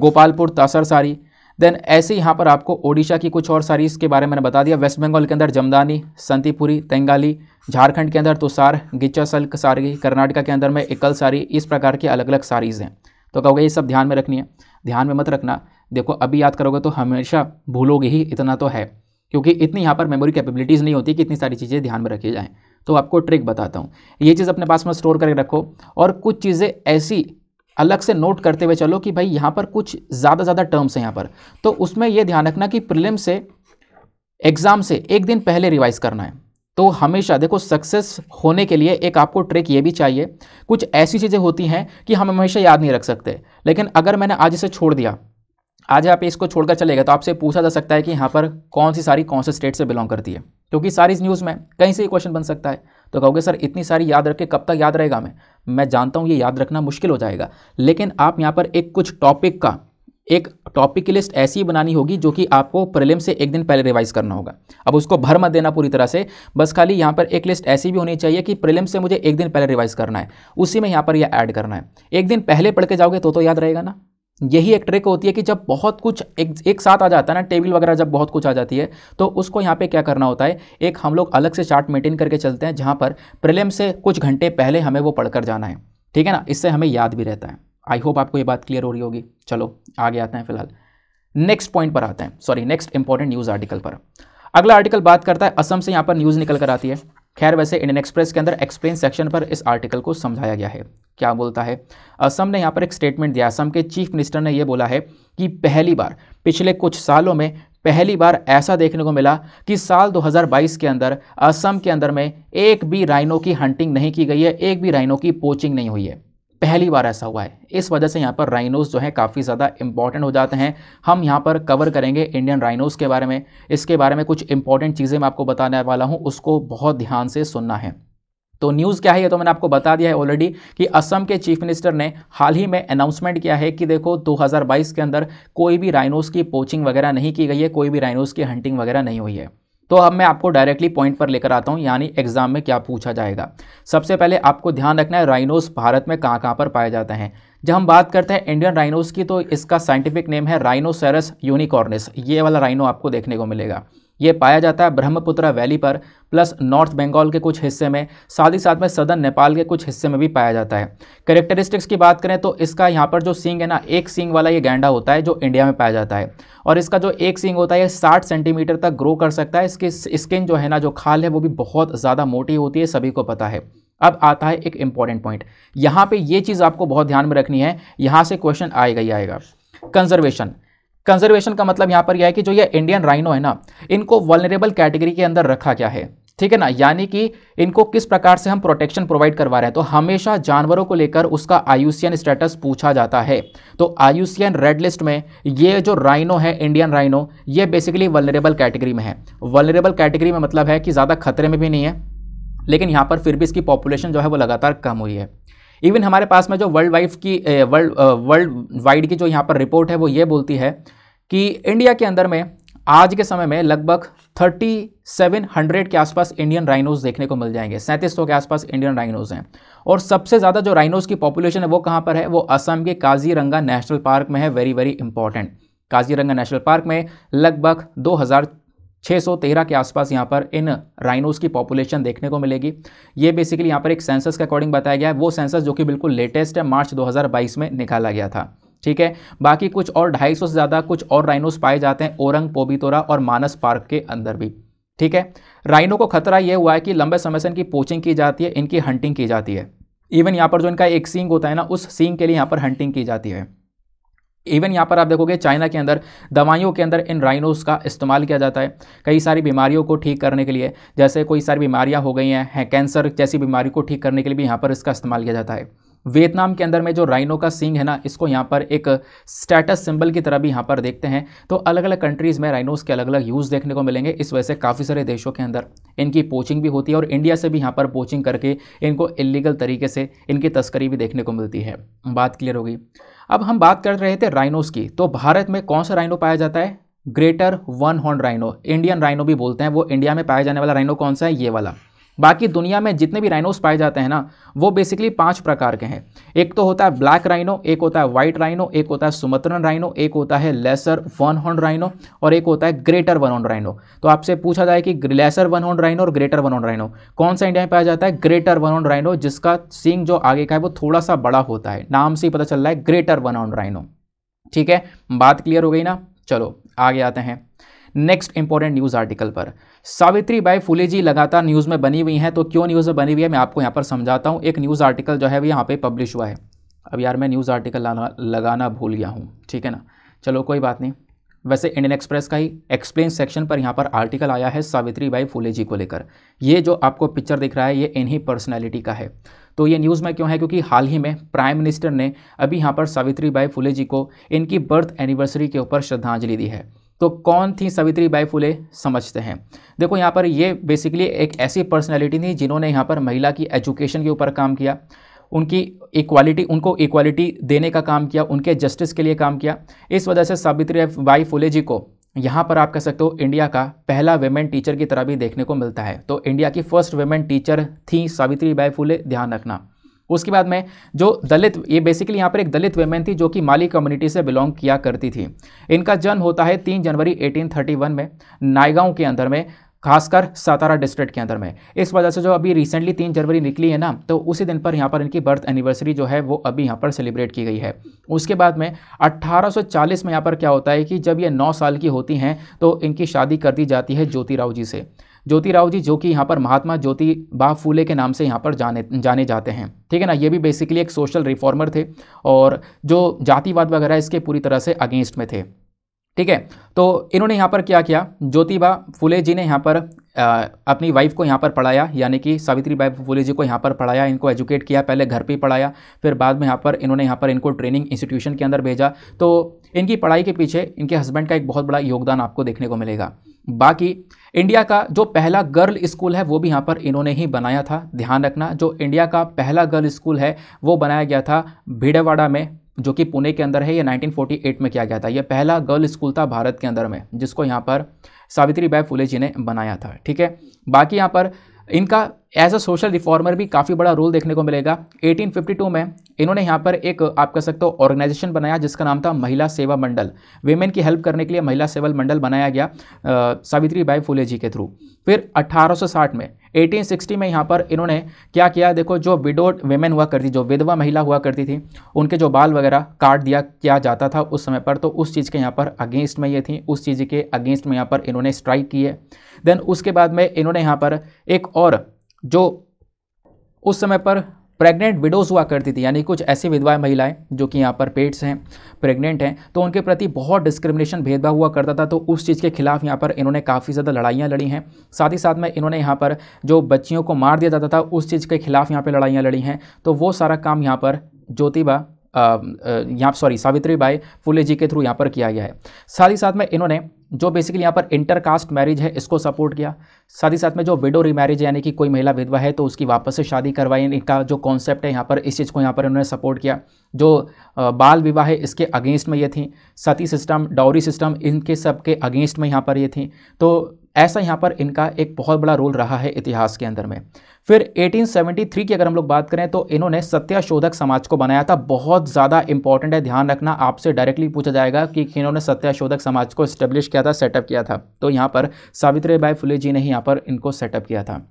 गोपालपुर तासर साड़ी देन ऐसे यहाँ पर आपको ओडिशा की कुछ और साड़ीज़ के बारे में मैंने बता दिया वेस्ट बंगाल के अंदर जमदानी संतीपुरी तेंगाली झारखंड के अंदर तुसार गिच्चा सल्क साड़ी कर्नाटका के अंदर में एकल साड़ी इस प्रकार की अलग अलग साड़ीज़ हैं तो कहोगे ये सब ध्यान में रखनी है ध्यान में मत रखना देखो अभी याद करोगे तो हमेशा भूलोगे ही इतना तो है क्योंकि इतनी यहाँ पर मेमोरी कैपेबिलिटीज़ नहीं होती कि इतनी सारी चीज़ें ध्यान में रखी जाएँ तो आपको ट्रिक बताता हूँ ये चीज़ अपने पास में स्टोर करके रखो और कुछ चीज़ें ऐसी अलग से नोट करते हुए चलो कि भाई यहाँ पर कुछ ज़्यादा ज़्यादा टर्म्स हैं यहाँ पर तो उसमें यह ध्यान रखना कि प्रिलिम से एग्ज़ाम से एक दिन पहले रिवाइज़ करना है तो हमेशा देखो सक्सेस होने के लिए एक आपको ट्रिक ये भी चाहिए कुछ ऐसी चीज़ें होती हैं कि हम हमेशा याद नहीं रख सकते लेकिन अगर मैंने आज इसे छोड़ दिया आज आप इसको छोड़कर चलेगा तो आपसे पूछा जा सकता है कि यहाँ पर कौन सी सारी कौन से स्टेट से बिलोंग करती है क्योंकि सारी न्यूज़ में कहीं से ही क्वेश्चन बन सकता है तो कहोगे सर इतनी सारी याद रख के कब तक याद रहेगा मैं मैं जानता हूँ ये याद रखना मुश्किल हो जाएगा लेकिन आप यहाँ पर एक कुछ टॉपिक का एक टॉपिक की लिस्ट ऐसी बनानी होगी जो कि आपको प्रिलिम से एक दिन पहले रिवाइज करना होगा अब उसको भर मत देना पूरी तरह से बस खाली यहाँ पर एक लिस्ट ऐसी भी होनी चाहिए कि प्रिलिम से मुझे एक दिन पहले रिवाइज करना है उसी में यहाँ पर यह ऐड करना है एक दिन पहले पढ़ के जाओगे तो तो याद रहेगा ना यही एक ट्रिक होती है कि जब बहुत कुछ एक एक साथ आ जाता है ना टेबल वगैरह जब बहुत कुछ आ जाती है तो उसको यहाँ पे क्या करना होता है एक हम लोग अलग से चार्ट मेंटेन करके चलते हैं जहाँ पर प्रलेम से कुछ घंटे पहले हमें वो पढ़कर जाना है ठीक है ना इससे हमें याद भी रहता है आई होप आपको ये बात क्लियर हो रही होगी चलो आगे आते हैं फिलहाल नेक्स्ट पॉइंट पर आते हैं sorry next important news article पर अगला आर्टिकल बात करता है असम से यहाँ पर न्यूज़ निकल कर आती है खैर वैसे इंडियन एक्सप्रेस के अंदर एक्सप्लेन सेक्शन पर इस आर्टिकल को समझाया गया है क्या बोलता है असम ने यहाँ पर एक स्टेटमेंट दिया असम के चीफ मिनिस्टर ने यह बोला है कि पहली बार पिछले कुछ सालों में पहली बार ऐसा देखने को मिला कि साल 2022 के अंदर असम के अंदर में एक भी राइनो की हंटिंग नहीं की गई है एक भी राइनो की पोचिंग नहीं हुई है पहली बार ऐसा हुआ है इस वजह से यहाँ पर राइनोज जो है काफ़ी ज़्यादा इंपॉर्टेंट हो जाते हैं हम यहाँ पर कवर करेंगे इंडियन राइनोज़ के बारे में इसके बारे में कुछ इंपॉर्टेंट चीज़ें मैं आपको बताने वाला हूँ उसको बहुत ध्यान से सुनना है तो न्यूज़ क्या है ये तो मैंने आपको बता दिया है ऑलरेडी कि असम के चीफ मिनिस्टर ने हाल ही में अनाउंसमेंट किया है कि देखो 2022 के अंदर कोई भी राइनोस की पोचिंग वगैरह नहीं की गई है कोई भी राइनोस की हंटिंग वगैरह नहीं हुई है तो अब मैं आपको डायरेक्टली पॉइंट पर लेकर आता हूँ यानी एग्जाम में क्या पूछा जाएगा सबसे पहले आपको ध्यान रखना है राइनोस भारत में कहाँ कहाँ पर पाए जाते हैं जब हम बात करते हैं इंडियन राइनोस की तो इसका साइंटिफिक नेम है राइनोसेरस यूनिकॉर्निस ये वाला राइनो आपको देखने को मिलेगा ये पाया जाता है ब्रह्मपुत्र वैली पर प्लस नॉर्थ बंगाल के कुछ हिस्से में साथ ही साथ में सदर नेपाल के कुछ हिस्से में भी पाया जाता है करेक्टरिस्टिक्स की बात करें तो इसका यहाँ पर जो सींग है ना एक सींग वाला ये गैंडा होता है जो इंडिया में पाया जाता है और इसका जो एक सींग होता है ये साठ सेंटीमीटर तक ग्रो कर सकता है इसकी स्किन जो है ना जो खाल है वो भी बहुत ज़्यादा मोटी होती है सभी को पता है अब आता है एक इंपॉर्टेंट पॉइंट यहाँ पर ये चीज़ आपको बहुत ध्यान में रखनी है यहाँ से क्वेश्चन आएगा ही आएगा कंजर्वेशन कंजर्वेशन का मतलब यहाँ पर यह है कि जो ये इंडियन राइनो है ना इनको वलनरेबल कैटेगरी के अंदर रखा गया है ठीक है ना यानी कि इनको किस प्रकार से हम प्रोटेक्शन प्रोवाइड करवा रहे हैं तो हमेशा जानवरों को लेकर उसका आयुसियन स्टेटस पूछा जाता है तो आयुसियन रेड लिस्ट में ये जो राइनो है इंडियन राइनो ये बेसिकली वलनरेबल कैटेगरी में है वलनरेबल कैटेगरी में मतलब है कि ज़्यादा खतरे में भी नहीं है लेकिन यहाँ पर फिर भी इसकी पॉपुलेशन जो है वो लगातार कम हुई है इवन हमारे पास में जो वर्ल्ड वाइफ की वर्ल्ड वर्ल्ड वाइड की जो यहाँ पर रिपोर्ट है वो ये बोलती है कि इंडिया के अंदर में आज के समय में लगभग 3700 के आसपास इंडियन राइनोज देखने को मिल जाएंगे सैंतीस के आसपास इंडियन राइनोज हैं और सबसे ज़्यादा जो राइनोज की पॉपुलेशन है वो कहाँ पर है वो असम के काजीरंगा नेशनल पार्क में है very very important Kaziranga national park में लगभग दो हज़ार 613 के आसपास यहाँ पर इन राइनोज की पॉपुलेशन देखने को मिलेगी ये बेसिकली यहाँ पर एक सेंसस के अकॉर्डिंग बताया गया है वो सेंसस जो कि बिल्कुल लेटेस्ट है मार्च 2022 में निकाला गया था ठीक है बाकी कुछ और 250 से ज़्यादा कुछ और राइनोस पाए जाते हैं ओरंग पोबीतोरा और मानस पार्क के अंदर भी ठीक है राइनो को खतरा यह हुआ है कि लंबे समय से इनकी पोचिंग की जाती है इनकी हंटिंग की जाती है इवन यहाँ पर जो इनका एक सींग होता है ना उस सींग के लिए यहाँ पर हंटिंग की जाती है इवन यहाँ पर आप देखोगे चाइना के अंदर दवाइयों के अंदर इन राइनोस का इस्तेमाल किया जाता है कई सारी बीमारियों को ठीक करने के लिए जैसे कोई सारी बीमारियाँ हो गई हैं है, कैंसर जैसी बीमारी को ठीक करने के लिए भी यहाँ पर इसका इस्तेमाल किया जाता है वियतनाम के अंदर में जो राइनो का सिंग है ना इसको यहाँ पर एक स्टेटस सिंबल की तरह भी यहाँ पर देखते हैं तो अलग अलग कंट्रीज़ में राइनोस के अलग अलग यूज़ देखने को मिलेंगे इस वजह से काफ़ी सारे देशों के अंदर इनकी पोचिंग भी होती है और इंडिया से भी यहाँ पर पोचिंग करके इनको इलीगल तरीके से इनकी तस्करी भी देखने को मिलती है बात क्लियर होगी अब हम बात कर रहे थे राइनोस की तो भारत में कौन सा राइनो पाया जाता है greater one horn rhino Indian rhino भी बोलते हैं वो इंडिया में पाया जाने वाला राइनो कौन सा है ये वाला बाकी दुनिया में जितने भी राइनोस पाए जाते हैं ना वो बेसिकली पांच प्रकार के हैं एक तो होता है ब्लैक राइनो एक होता है वाइट राइनो एक होता है सुमत्रन राइनो एक होता है लेसर वन हॉर्न राइनो और एक होता है ग्रेटर वन हॉर्न राइनो तो आपसे पूछा जाए कि लेसर वन हॉर्न राइनो और ग्रेटर वन हॉर्न राइनो कौन सा इंडिया में पाया जाता है ग्रेटर वन हॉर्न राइनो जिसका सिंग जो आगे का है वो थोड़ा सा बड़ा होता है नाम से ही पता चल रहा है ग्रेटर वन हॉर्न राइनो ठीक है बात क्लियर हो गई ना चलो आगे आते हैं नेक्स्ट इंपॉर्टेंट न्यूज़ आर्टिकल पर सावित्री बाई फुले जी लगातार न्यूज़ में बनी हुई हैं तो क्यों न्यूज़ में बनी हुई है मैं आपको यहाँ पर समझाता हूँ एक न्यूज़ आर्टिकल जो है वो यहाँ पर पब्लिश हुआ है अब यार मैं न्यूज़ आर्टिकल लगाना भूल गया हूँ ठीक है ना चलो कोई बात नहीं वैसे इंडियन एक्सप्रेस का ही एक्सप्लेन सेक्शन पर यहाँ पर आर्टिकल आया है सावित्री बाई फुले जी को लेकर ये जो आपको पिक्चर दिख रहा है ये इन्हीं पर्सनैलिटी का है तो ये न्यूज़ में क्यों है क्योंकि हाल ही में प्राइम मिनिस्टर ने अभी यहाँ पर सावित्री बाई फुले जी को इनकी बर्थ एनिवर्सरी के ऊपर श्रद्धांजलि दी है तो कौन थी सावित्री बाई फुले समझते हैं देखो यहाँ पर ये बेसिकली एक ऐसी पर्सनैलिटी थी जिन्होंने यहाँ पर महिला की एजुकेशन के ऊपर काम किया उनकी इक्वालिटी उनको इक्वालिटी देने का काम किया उनके जस्टिस के लिए काम किया इस वजह से सावित्री बाई फुले जी को यहाँ पर आप कह सकते हो इंडिया का पहला वेमेन टीचर की तरह भी देखने को मिलता है तो इंडिया की फर्स्ट वेमेन टीचर थी सावित्री बाई फुले ध्यान रखना उसके बाद में जो दलित ये बेसिकली यहाँ पर एक दलित वेमेन थी जो कि माली कम्युनिटी से बिलोंग किया करती थी इनका जन्म होता है तीन जनवरी 1831 में नायगांव के अंदर में खासकर सातारा डिस्ट्रिक्ट के अंदर में इस वजह से जो अभी रिसेंटली तीन जनवरी निकली है ना तो उसी दिन पर यहाँ पर इनकी बर्थ एनिवर्सरी जो है वो अभी यहाँ पर सेलिब्रेट की गई है उसके बाद में 1840 में यहाँ पर क्या होता है कि जब ये नौ साल की होती हैं तो इनकी शादी कर दी जाती है ज्योतिराव जी से ज्योतिराव जी जो कि यहाँ पर महात्मा ज्योति बा फूले के नाम से यहाँ पर जाने जाने जाते हैं ठीक है ना ये भी बेसिकली एक सोशल रिफॉर्मर थे और जो जातिवाद वगैरह इसके पूरी तरह से अगेंस्ट में थे ठीक है तो इन्होंने यहाँ पर क्या किया ज्योतिबा फुले जी ने यहाँ पर आ, अपनी वाइफ को यहाँ पर पढ़ाया यानी कि सावित्री बाई फुले जी को यहाँ पर पढ़ाया इनको एजुकेट किया पहले घर पे पढ़ाया फिर बाद में यहाँ पर इन्होंने यहाँ पर इनको ट्रेनिंग इंस्टीट्यूशन के अंदर भेजा तो इनकी पढ़ाई के पीछे इनके हस्बैंड का एक बहुत बड़ा योगदान आपको देखने को मिलेगा बाकी इंडिया का जो पहला गर्ल स्कूल है वो भी यहाँ पर इन्होंने ही बनाया था ध्यान रखना जो इंडिया का पहला गर्ल स्कूल है वो बनाया गया था भीड़ेवाड़ा में जो कि पुणे के अंदर है ये 1948 में किया गया था यह पहला गर्ल स्कूल था भारत के अंदर में जिसको यहाँ पर सावित्री बाई फुले जी ने बनाया था ठीक है बाकी यहाँ पर इनका एज अ सोशल रिफॉर्मर भी काफ़ी बड़ा रोल देखने को मिलेगा 1852 में इन्होंने यहाँ पर एक आप कह सकते हो ऑर्गेनाइजेशन बनाया जिसका नाम था महिला सेवा मंडल वेमेन की हेल्प करने के लिए महिला सेवा मंडल बनाया गया सावित्री बाई फुले जी के थ्रू फिर 1860 में 1860 में यहाँ पर इन्होंने क्या किया देखो जो विडोड वेमेन हुआ करती जो विधवा महिला हुआ करती थी उनके जो बाल वगैरह काट दिया किया जाता था उस समय पर तो उस चीज़ के यहाँ पर अगेंस्ट में ये थी उस चीज़ के अगेंस्ट में यहाँ पर इन्होंने स्ट्राइक की है देन उसके बाद में इन्होंने यहाँ पर एक और जो उस समय पर प्रेग्नेंट विडोज़ हुआ करती थी यानी कुछ ऐसी विधवा महिलाएं जो कि यहाँ पर पेट्स हैं प्रेग्नेंट हैं तो उनके प्रति बहुत डिस्क्रिमिनेशन भेदभाव हुआ करता था तो उस चीज़ के खिलाफ यहाँ पर इन्होंने काफ़ी ज़्यादा लड़ाइयाँ लड़ी हैं साथ ही साथ में इन्होंने यहाँ पर जो बच्चियों को मार दिया जाता था उस चीज़ के खिलाफ यहाँ पर लड़ाइयाँ लड़ी हैं तो वो सारा काम यहाँ पर ज्योतिबा यहाँ सॉरी सावित्री बाई फुले जी के थ्रू यहाँ पर किया गया है साथ ही साथ में इन्होंने जो बेसिकली यहाँ पर इंटर कास्ट मैरिज है इसको सपोर्ट किया साथ ही साथ में जो विडो रीमैरिज यानी कि कोई महिला विधवा है तो उसकी वापस से शादी करवाई इनका जो कॉन्सेप्ट है यहाँ पर इस चीज़ को यहाँ पर इन्होंने सपोर्ट किया जो बाल विवाह है इसके अगेंस्ट में ये थी सती सिस्टम डाउरी सिस्टम इनके सब के अगेंस्ट में यहाँ पर ये थी तो ऐसा यहाँ पर इनका एक बहुत बड़ा रोल रहा है इतिहास के अंदर में फिर 1873 की अगर हम लोग बात करें तो इन्होंने सत्याशोधक समाज को बनाया था बहुत ज़्यादा इंपॉर्टेंट है ध्यान रखना आपसे डायरेक्टली पूछा जाएगा कि इन्होंने सत्याशोधक समाज को स्टेब्लिश किया था सेटअप किया था तो यहाँ पर सावित्री बाई फुले जी ने ही यहाँ पर इनको सेटअप किया था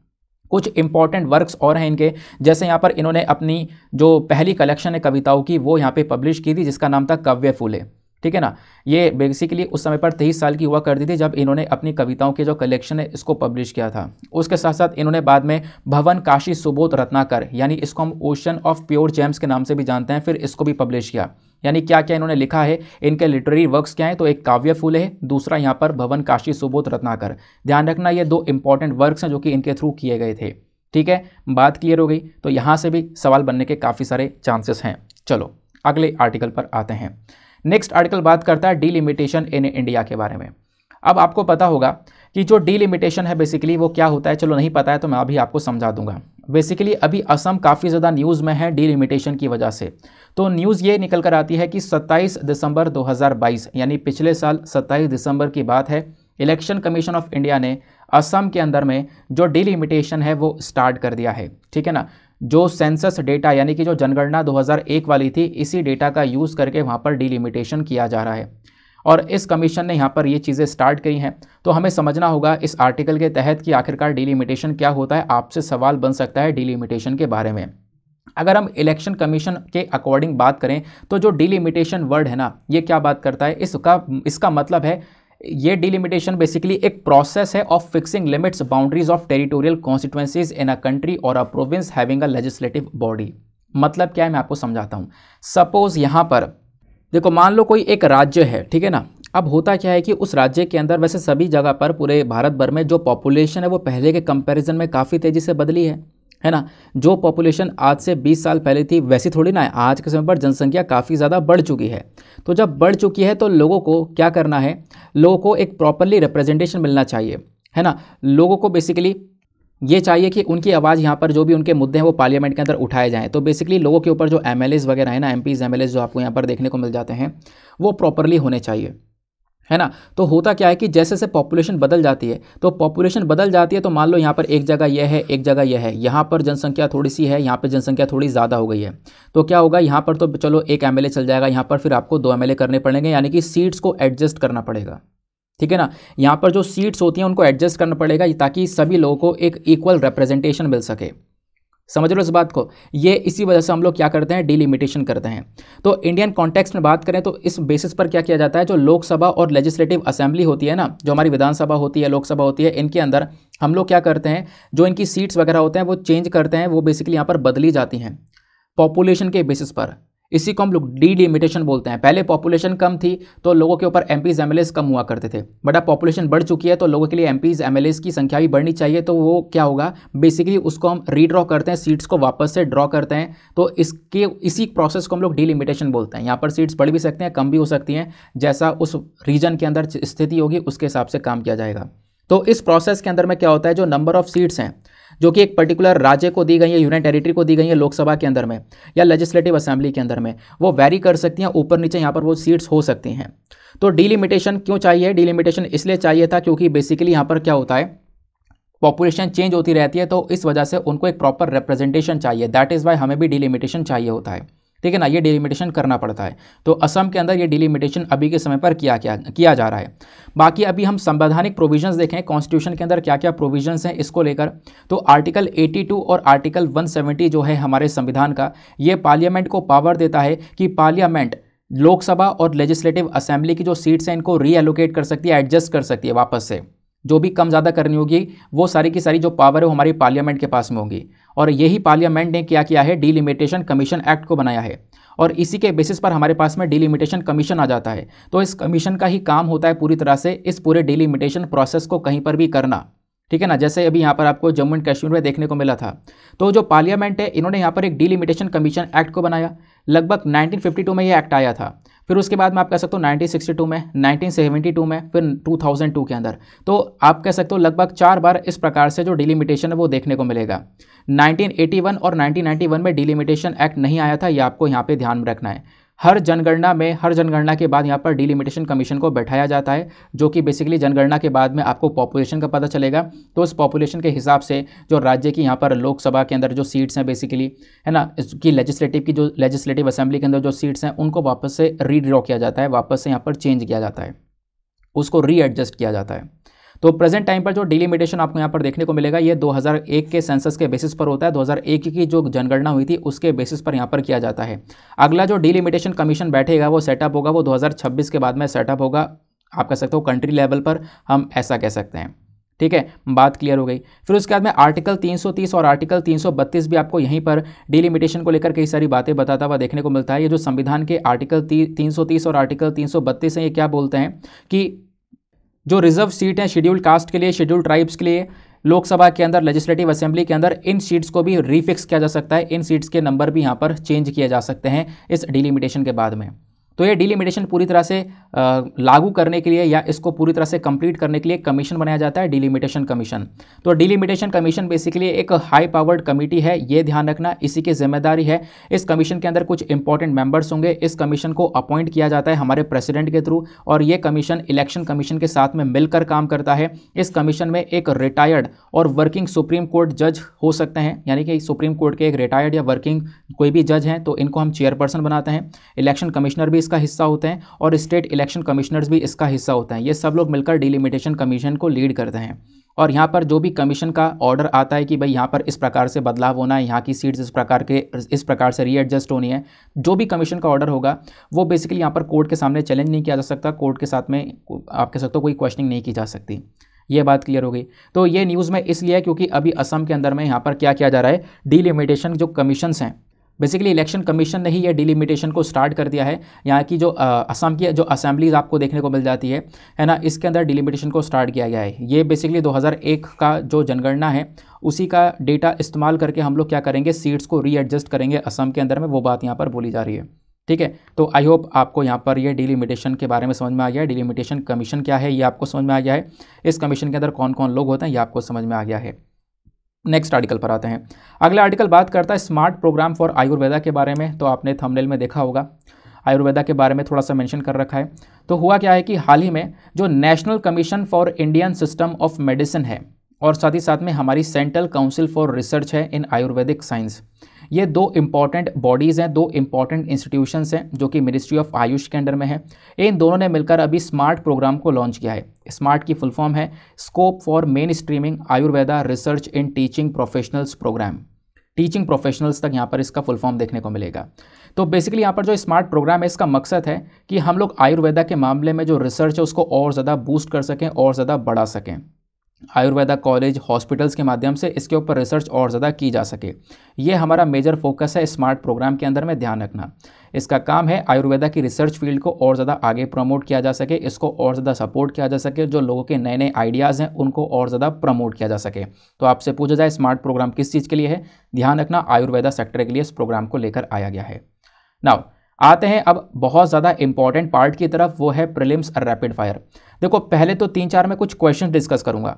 कुछ इंपॉर्टेंट वर्क्स और हैं इनके जैसे यहाँ पर इन्होंने अपनी जो पहली कलेक्शन है कविताओं की वो यहाँ पे पब्लिश की थी जिसका नाम था कव्य फूले ठीक है ना ये बेसिकली उस समय पर तेईस साल की हुआ करती थी जब इन्होंने अपनी कविताओं के जो कलेक्शन है इसको पब्लिश किया था उसके साथ साथ इन्होंने बाद में भवन काशी सुबोध रत्नाकर यानी इसको हम ओशन ऑफ प्योर जेम्स के नाम से भी जानते हैं फिर इसको भी पब्लिश किया यानी क्या क्या इन्होंने लिखा है इनके लिटरेरी वर्क्स क्या हैं तो एक काव्य फूल है दूसरा यहाँ पर भवन काशी सुबोध रत्नाकर ध्यान रखना ये दो इंपॉर्टेंट वर्क्स हैं जो कि इनके थ्रू किए गए थे ठीक है बात क्लियर हो गई तो यहाँ से भी सवाल बनने के काफ़ी सारे चांसेस हैं चलो अगले आर्टिकल पर आते हैं नेक्स्ट आर्टिकल बात करता है डीलिमिटेशन इन इंडिया के बारे में अब आपको पता होगा कि जो डीलिमिटेशन है बेसिकली वो क्या होता है चलो नहीं पता है तो मैं अभी आपको समझा दूंगा बेसिकली अभी असम काफ़ी ज़्यादा न्यूज़ में है डीलिमिटेशन की वजह से तो न्यूज़ ये निकल कर आती है कि 27 दिसंबर 2022 यानी पिछले साल 27 दिसंबर की बात है इलेक्शन कमीशन ऑफ इंडिया ने असम के अंदर में जो डिलिमिटेशन है वो स्टार्ट कर दिया है ठीक है ना जो सेंसस डेटा यानी कि जो जनगणना 2001 वाली थी इसी डेटा का यूज़ करके वहाँ पर डिलिमिटेशन किया जा रहा है और इस कमीशन ने यहाँ पर ये चीज़ें स्टार्ट करी हैं तो हमें समझना होगा इस आर्टिकल के तहत कि आखिरकार डिलिमिटेशन क्या होता है आपसे सवाल बन सकता है डिलिमिटेशन के बारे में अगर हम इलेक्शन कमीशन के अकॉर्डिंग बात करें तो जो डिलिमिटेशन वर्ड है ना ये क्या बात करता है इसका इसका मतलब है ये डिलिमिटेशन बेसिकली एक प्रोसेस है of fixing limits boundaries of territorial constituencies in a country और a province having a legislative body मतलब क्या है मैं आपको समझाता हूँ सपोज यहाँ पर देखो मान लो कोई एक राज्य है ठीक है ना अब होता क्या है कि उस राज्य के अंदर वैसे सभी जगह पर पूरे भारत भर में जो पॉपुलेशन है वो पहले के कंपैरिजन में काफ़ी तेज़ी से बदली है है ना जो पॉपुलेशन आज से 20 साल पहले थी वैसी थोड़ी ना है आज के समय पर जनसंख्या काफ़ी ज़्यादा बढ़ चुकी है तो जब बढ़ चुकी है तो लोगों को क्या करना है लोगों को एक प्रॉपरली रिप्रेजेंटेशन मिलना चाहिए है ना लोगों को बेसिकली ये चाहिए कि उनकी आवाज़ यहाँ पर जो भी उनके मुद्दे हैं वो पार्लियामेंट के अंदर उठाए जाएँ तो बेसिकली लोगों के ऊपर जो एम वगैरह है ना एम पीज़ जो आपको यहाँ पर देखने को मिल जाते हैं वो प्रॉपरली होने चाहिए है ना तो होता क्या है कि जैसे जैसे पॉपुलेशन बदल जाती है तो पॉपुलेशन बदल जाती है तो मान लो यहाँ पर एक जगह यह है एक जगह यह है यहाँ पर जनसंख्या थोड़ी सी है यहाँ पर जनसंख्या थोड़ी ज़्यादा हो गई है तो क्या होगा यहाँ पर तो चलो एक एम चल जाएगा यहाँ पर फिर आपको दो एम करने पड़ेंगे यानी कि सीट्स को एडजस्ट करना पड़ेगा ठीक है ना यहाँ पर जो सीट्स होती हैं उनको एडजस्ट करना पड़ेगा ताकि सभी लोगों को एक इक्वल रिप्रेजेंटेशन मिल सके समझ लो इस बात को ये इसी वजह से हम लोग क्या करते हैं डिलिमिटेशन करते हैं तो इंडियन कॉन्टेक्स्ट में बात करें तो इस बेसिस पर क्या किया जाता है जो लोकसभा और लेजिस्लेटिव असेंबली होती है ना जो हमारी विधानसभा होती है लोकसभा होती है इनके अंदर हम लोग क्या करते हैं जो इनकी सीट्स वगैरह होते हैं वो चेंज करते हैं वो बेसिकली यहाँ पर बदली जाती हैं पॉपुलेशन के बेसिस पर इसी को हम लोग डी बोलते हैं पहले पॉपुलेशन कम थी तो लोगों के ऊपर एम पीज कम हुआ करते थे बट अब पॉपुलेशन बढ़ चुकी है तो लोगों के लिए एम पीज की संख्या भी बढ़नी चाहिए तो वो क्या होगा बेसिकली उसको हम रीड्रॉ करते हैं सीट्स को वापस से ड्रॉ करते हैं तो इसके इसी प्रोसेस को हम लोग डिलिमिटेशन बोलते हैं यहाँ पर सीट्स बढ़ भी सकते हैं कम भी हो सकती हैं जैसा उस रीजन के अंदर स्थिति होगी उसके हिसाब से काम किया जाएगा तो इस प्रोसेस के अंदर में क्या होता है जो नंबर ऑफ सीट्स हैं जो कि एक पर्टिकुलर राज्य को दी गई है यूनियन टेरिटरी को दी गई है लोकसभा के अंदर में या लेजिस्लेटिव असेंबली के अंदर में वो वैरी कर सकती हैं ऊपर नीचे यहाँ पर वो सीट्स हो सकती हैं तो डिलिमिटेशन क्यों चाहिए डिलिमिटेशन इसलिए चाहिए था क्योंकि बेसिकली यहाँ पर क्या होता है पॉपुलेशन चेंज होती रहती है तो इस वजह से उनको एक प्रॉपर रिप्रेजेंटेशन चाहिए दैट इज़ वाई हमें भी डिलिमिटेशन चाहिए होता है ठीक है ना ये डिलिमिटेशन करना पड़ता है तो असम के अंदर ये डिलिमिटेशन अभी के समय पर किया क्या किया जा रहा है बाकी अभी हम संवैधानिक प्रोविजंस देखें कॉन्स्टिट्यूशन के अंदर क्या क्या प्रोविजंस हैं इसको लेकर तो आर्टिकल 82 और आर्टिकल 170 जो है हमारे संविधान का ये पार्लियामेंट को पावर देता है कि पार्लियामेंट लोकसभा और लेजिस्लेटिव असेंबली की जो सीट्स हैं इनको रीएलोकेट कर सकती है एडजस्ट कर सकती है वापस से जो भी कम ज़्यादा करनी होगी वो सारी की सारी जो पावर है वो हमारी पार्लियामेंट के पास में होगी और यही पार्लियामेंट ने क्या किया है डिलिमिटेशन कमीशन एक्ट को बनाया है और इसी के बेसिस पर हमारे पास में डिलिमिटेशन कमीशन आ जाता है तो इस कमीशन का ही काम होता है पूरी तरह से इस पूरे डिलिमिटेशन प्रोसेस को कहीं पर भी करना ठीक है ना जैसे अभी यहाँ पर आपको जम्मू एंड कश्मीर में देखने को मिला था तो जो पार्लियामेंट है इन्होंने यहाँ पर एक डिलिमिटेशन कमीशन एक्ट को बनाया लगभग 1952 में ये एक्ट आया था फिर उसके बाद में आप कह सकते हो 1962 में 1972 में फिर 2002 के अंदर तो आप कह सकते हो लगभग चार बार इस प्रकार से जो डिलिमिटेशन है वो देखने को मिलेगा 1981 और 1991 में डिलिमिटेशन एक्ट नहीं आया था ये आपको यहाँ पे ध्यान में रखना है हर जनगणना में हर जनगणना के बाद यहाँ पर डिलिमिटेशन कमीशन को बैठाया जाता है जो कि बेसिकली जनगणना के बाद में आपको पॉपुलेशन का पता चलेगा तो उस पॉपुलेशन के हिसाब से जो राज्य की यहाँ पर लोकसभा के अंदर जो सीट्स हैं बेसिकली है ना इसकी लेजिस्लेटिव की जो लेजिस्लेटिव असेंबली के अंदर जो सीट्स हैं उनको वापस से रीड्रॉ किया जाता है वापस से यहाँ पर चेंज किया जाता है उसको रीएडजस्ट किया जाता है तो प्रेजेंट टाइम पर जो डिलिमिटेशन आपको यहाँ पर देखने को मिलेगा ये 2001 के सेंसस के बेसिस पर होता है 2001 की जो जनगणना हुई थी उसके बेसिस पर यहाँ पर किया जाता है अगला जो डिलिमिटेशन कमीशन बैठेगा वो सेटअप होगा वो 2026 के बाद में सेटअप होगा आप कह सकते हो कंट्री लेवल पर हम ऐसा कह सकते हैं ठीक है बात क्लियर हो गई फिर उसके बाद में आर्टिकल 330 और आर्टिकल 332 भी आपको यहीं पर डिलिमिटेशन को लेकर कई सारी बातें बताता हुआ देखने को मिलता है ये जो संविधान के आर्टिकल 330 और आर्टिकल 332 हैं ये क्या बोलते हैं कि जो रिजर्व सीट हैं शेड्यूल कास्ट के लिए शेड्यूल ट्राइब्स के लिए लोकसभा के अंदर लेजिस्लेटिव असेंबली के अंदर इन सीट्स को भी रीफिक्स किया जा सकता है इन सीट्स के नंबर भी यहाँ पर चेंज किए जा सकते हैं इस डिलिमिटेशन के बाद में तो ये डिलिमिटेशन पूरी तरह से लागू करने के लिए या इसको पूरी तरह से कंप्लीट करने के लिए कमीशन बनाया जाता है डिलिमिटेशन कमीशन तो डिलिमिटेशन कमीशन बेसिकली एक हाई पावर्ड कमेटी है ये ध्यान रखना इसी की जिम्मेदारी है इस कमीशन के अंदर कुछ इंपॉर्टेंट मेंबर्स होंगे इस कमीशन को अपॉइंट किया जाता है हमारे प्रेसिडेंट के थ्रू और ये कमीशन इलेक्शन कमीशन के साथ में मिलकर काम करता है इस कमीशन में एक रिटायर्ड और वर्किंग सुप्रीम कोर्ट जज हो सकते हैं यानी कि सुप्रीम कोर्ट के एक रिटायर्ड या वर्किंग कोई भी जज हैं तो इनको हम चेयरपर्सन बनाते हैं इलेक्शन कमिश्नर भी इसका हिस्सा होते हैं और स्टेट इलेक्शन कमिश्नर्स भी इसका हिस्सा होते हैं ये सब लोग मिलकर डिलिमिटेशन कमीशन को लीड करते हैं और यहाँ पर जो भी कमीशन का ऑर्डर आता है कि भाई यहाँ पर इस प्रकार से बदलाव होना है यहाँ की सीट्स इस प्रकार के इस प्रकार से रीएडजस्ट होनी है जो भी कमीशन का ऑर्डर होगा वो बेसिकली यहाँ पर कोर्ट के सामने चैलेंज नहीं किया जा सकता कोर्ट के साथ में आप कह सकते हो कोई क्वेश्चनिंग नहीं की जा सकती ये बात क्लियर हो गई तो ये न्यूज़ में इसलिए क्योंकि अभी असम के अंदर में यहाँ पर क्या किया जा रहा है डिलिमिटेशन जो कमीशन हैं बेसिकली इलेक्शन कमीशन ने ही ये डिलिमिटेशन को स्टार्ट कर दिया है यहाँ की जो असम की जो असेंबलीज आपको देखने को मिल जाती है है ना इसके अंदर डिलिमिटेशन को स्टार्ट किया गया है ये बेसिकली 2001 का जो जनगणना है उसी का डेटा इस्तेमाल करके हम लोग क्या करेंगे सीट्स को रीएडजस्ट करेंगे असम के अंदर में वो बात यहाँ पर बोली जा रही है ठीक है तो आई होप आपको यहाँ पर यह डिलिमिटेशन के बारे में समझ में आ गया है डिलिमिटेशन कमीशन क्या है ये आपको समझ में आ गया है इस कमीशन के अंदर कौन कौन लोग होते हैं ये आपको समझ में आ गया है नेक्स्ट आर्टिकल पर आते हैं अगला आर्टिकल बात करता है स्मार्ट प्रोग्राम फॉर आयुर्वेदा के बारे में तो आपने थंबनेल में देखा होगा आयुर्वेदा के बारे में थोड़ा सा मेंशन कर रखा है तो हुआ क्या है कि हाल ही में जो national commission for Indian system of medicine है और साथ ही साथ में हमारी सेंट्रल काउंसिल फॉर रिसर्च है इन आयुर्वेदिक साइंस ये दो इंपॉर्टेंट बॉडीज़ हैं दो इंपॉर्टेंट इंस्टीट्यूशन हैं जो कि मिनिस्ट्री ऑफ आयुष के अंडर में है इन दोनों ने मिलकर अभी स्मार्ट प्रोग्राम को लॉन्च किया है स्मार्ट की फुल फॉर्म है scope for mainstreaming Ayurveda research in teaching professionals programme teaching professionals तक यहाँ पर इसका फुल फॉर्म देखने को मिलेगा तो बेसिकली यहाँ पर जो स्मार्ट प्रोग्राम है इसका मकसद है कि हम लोग आयुर्वेदा के मामले में जो रिसर्च है उसको और ज़्यादा बूस्ट कर सकें और ज़्यादा बढ़ा सकें आयुर्वेदा कॉलेज हॉस्पिटल्स के माध्यम से इसके ऊपर रिसर्च और ज़्यादा की जा सके ये हमारा मेजर फोकस है स्मार्ट प्रोग्राम के अंदर में ध्यान रखना इसका काम है आयुर्वेदा की रिसर्च फील्ड को और ज़्यादा आगे प्रमोट किया जा सके इसको और ज़्यादा सपोर्ट किया जा सके जो लोगों के नए नए आइडियाज़ हैं उनको और ज़्यादा प्रमोट किया जा सके तो आपसे पूछा जाए स्मार्ट प्रोग्राम किस चीज़ के लिए है ध्यान रखना आयुर्वेदा सेक्टर के लिए इस प्रोग्राम को लेकर आया गया है नाव आते हैं अब बहुत ज़्यादा इंपॉर्टेंट पार्ट की तरफ वो है प्रिलिम्स रैपिड फायर देखो पहले तो तीन चार में कुछ क्वेश्चन डिस्कस करूँगा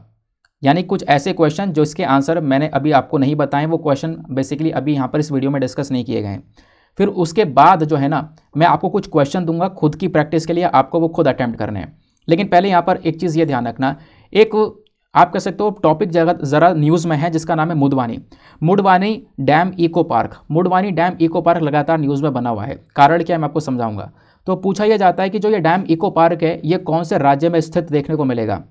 यानी कुछ ऐसे क्वेश्चन जो इसके आंसर मैंने अभी आपको नहीं बताए वो क्वेश्चन बेसिकली अभी यहाँ पर इस वीडियो में डिस्कस नहीं किए गए हैं फिर उसके बाद जो है ना मैं आपको कुछ क्वेश्चन दूंगा खुद की प्रैक्टिस के लिए आपको वो खुद अटैम्प्ट करने हैं लेकिन पहले यहाँ पर एक चीज़ ये ध्यान रखना एक आप कह सकते हो टॉपिक जगह ज़रा न्यूज़ में है जिसका नाम है Mudwani Mudwani dam eco park Mudwani dam eco park लगातार न्यूज़ में बना हुआ है कारण क्या है मैं आपको समझाऊंगा तो पूछा यह जाता है कि जो ये डैम इको पार्क है ये कौन से राज्य में स्थित देखने को मिलेगा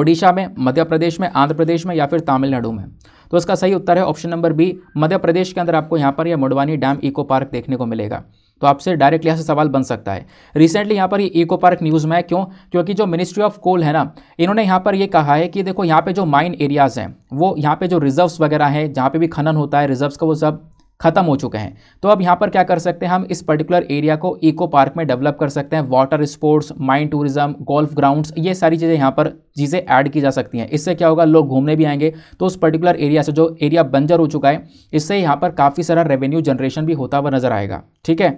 ओडिशा में मध्य प्रदेश में आंध्र प्रदेश में या फिर तमिलनाडु में तो इसका सही उत्तर है option number B Madhya Pradesh के अंदर आपको यहाँ पर यह मुडवानी डैम इको पार्क देखने को मिलेगा तो आपसे डायरेक्टली यहाँ से सवाल बन सकता है रिसेंटली यहाँ पर ये इको पार्क न्यूज़ में है क्यों क्योंकि जो मिनिस्ट्री ऑफ कोल है ना इन्होंने यहाँ पर ये यह कहा है कि देखो यहाँ पे जो माइन एरियाज़ हैं वो यहाँ पे जो रिजर्व्स वगैरह हैं जहाँ पे भी खनन होता है रिजर्व्स का वो सब खत्म हो चुके हैं तो अब यहाँ पर क्या कर सकते हैं हम इस पर्टिकुलर एरिया को इको पार्क में डेवलप कर सकते हैं water sports mind tourism golf grounds ये सारी चीज़ें यहाँ पर चीज़ें ऐड की जा सकती हैं इससे क्या होगा लोग घूमने भी आएंगे तो उस पर्टिकुलर एरिया से जो एरिया बंजर हो चुका है इससे यहाँ पर काफ़ी सारा रेवेन्यू जनरेशन भी होता हुआ नजर आएगा ठीक है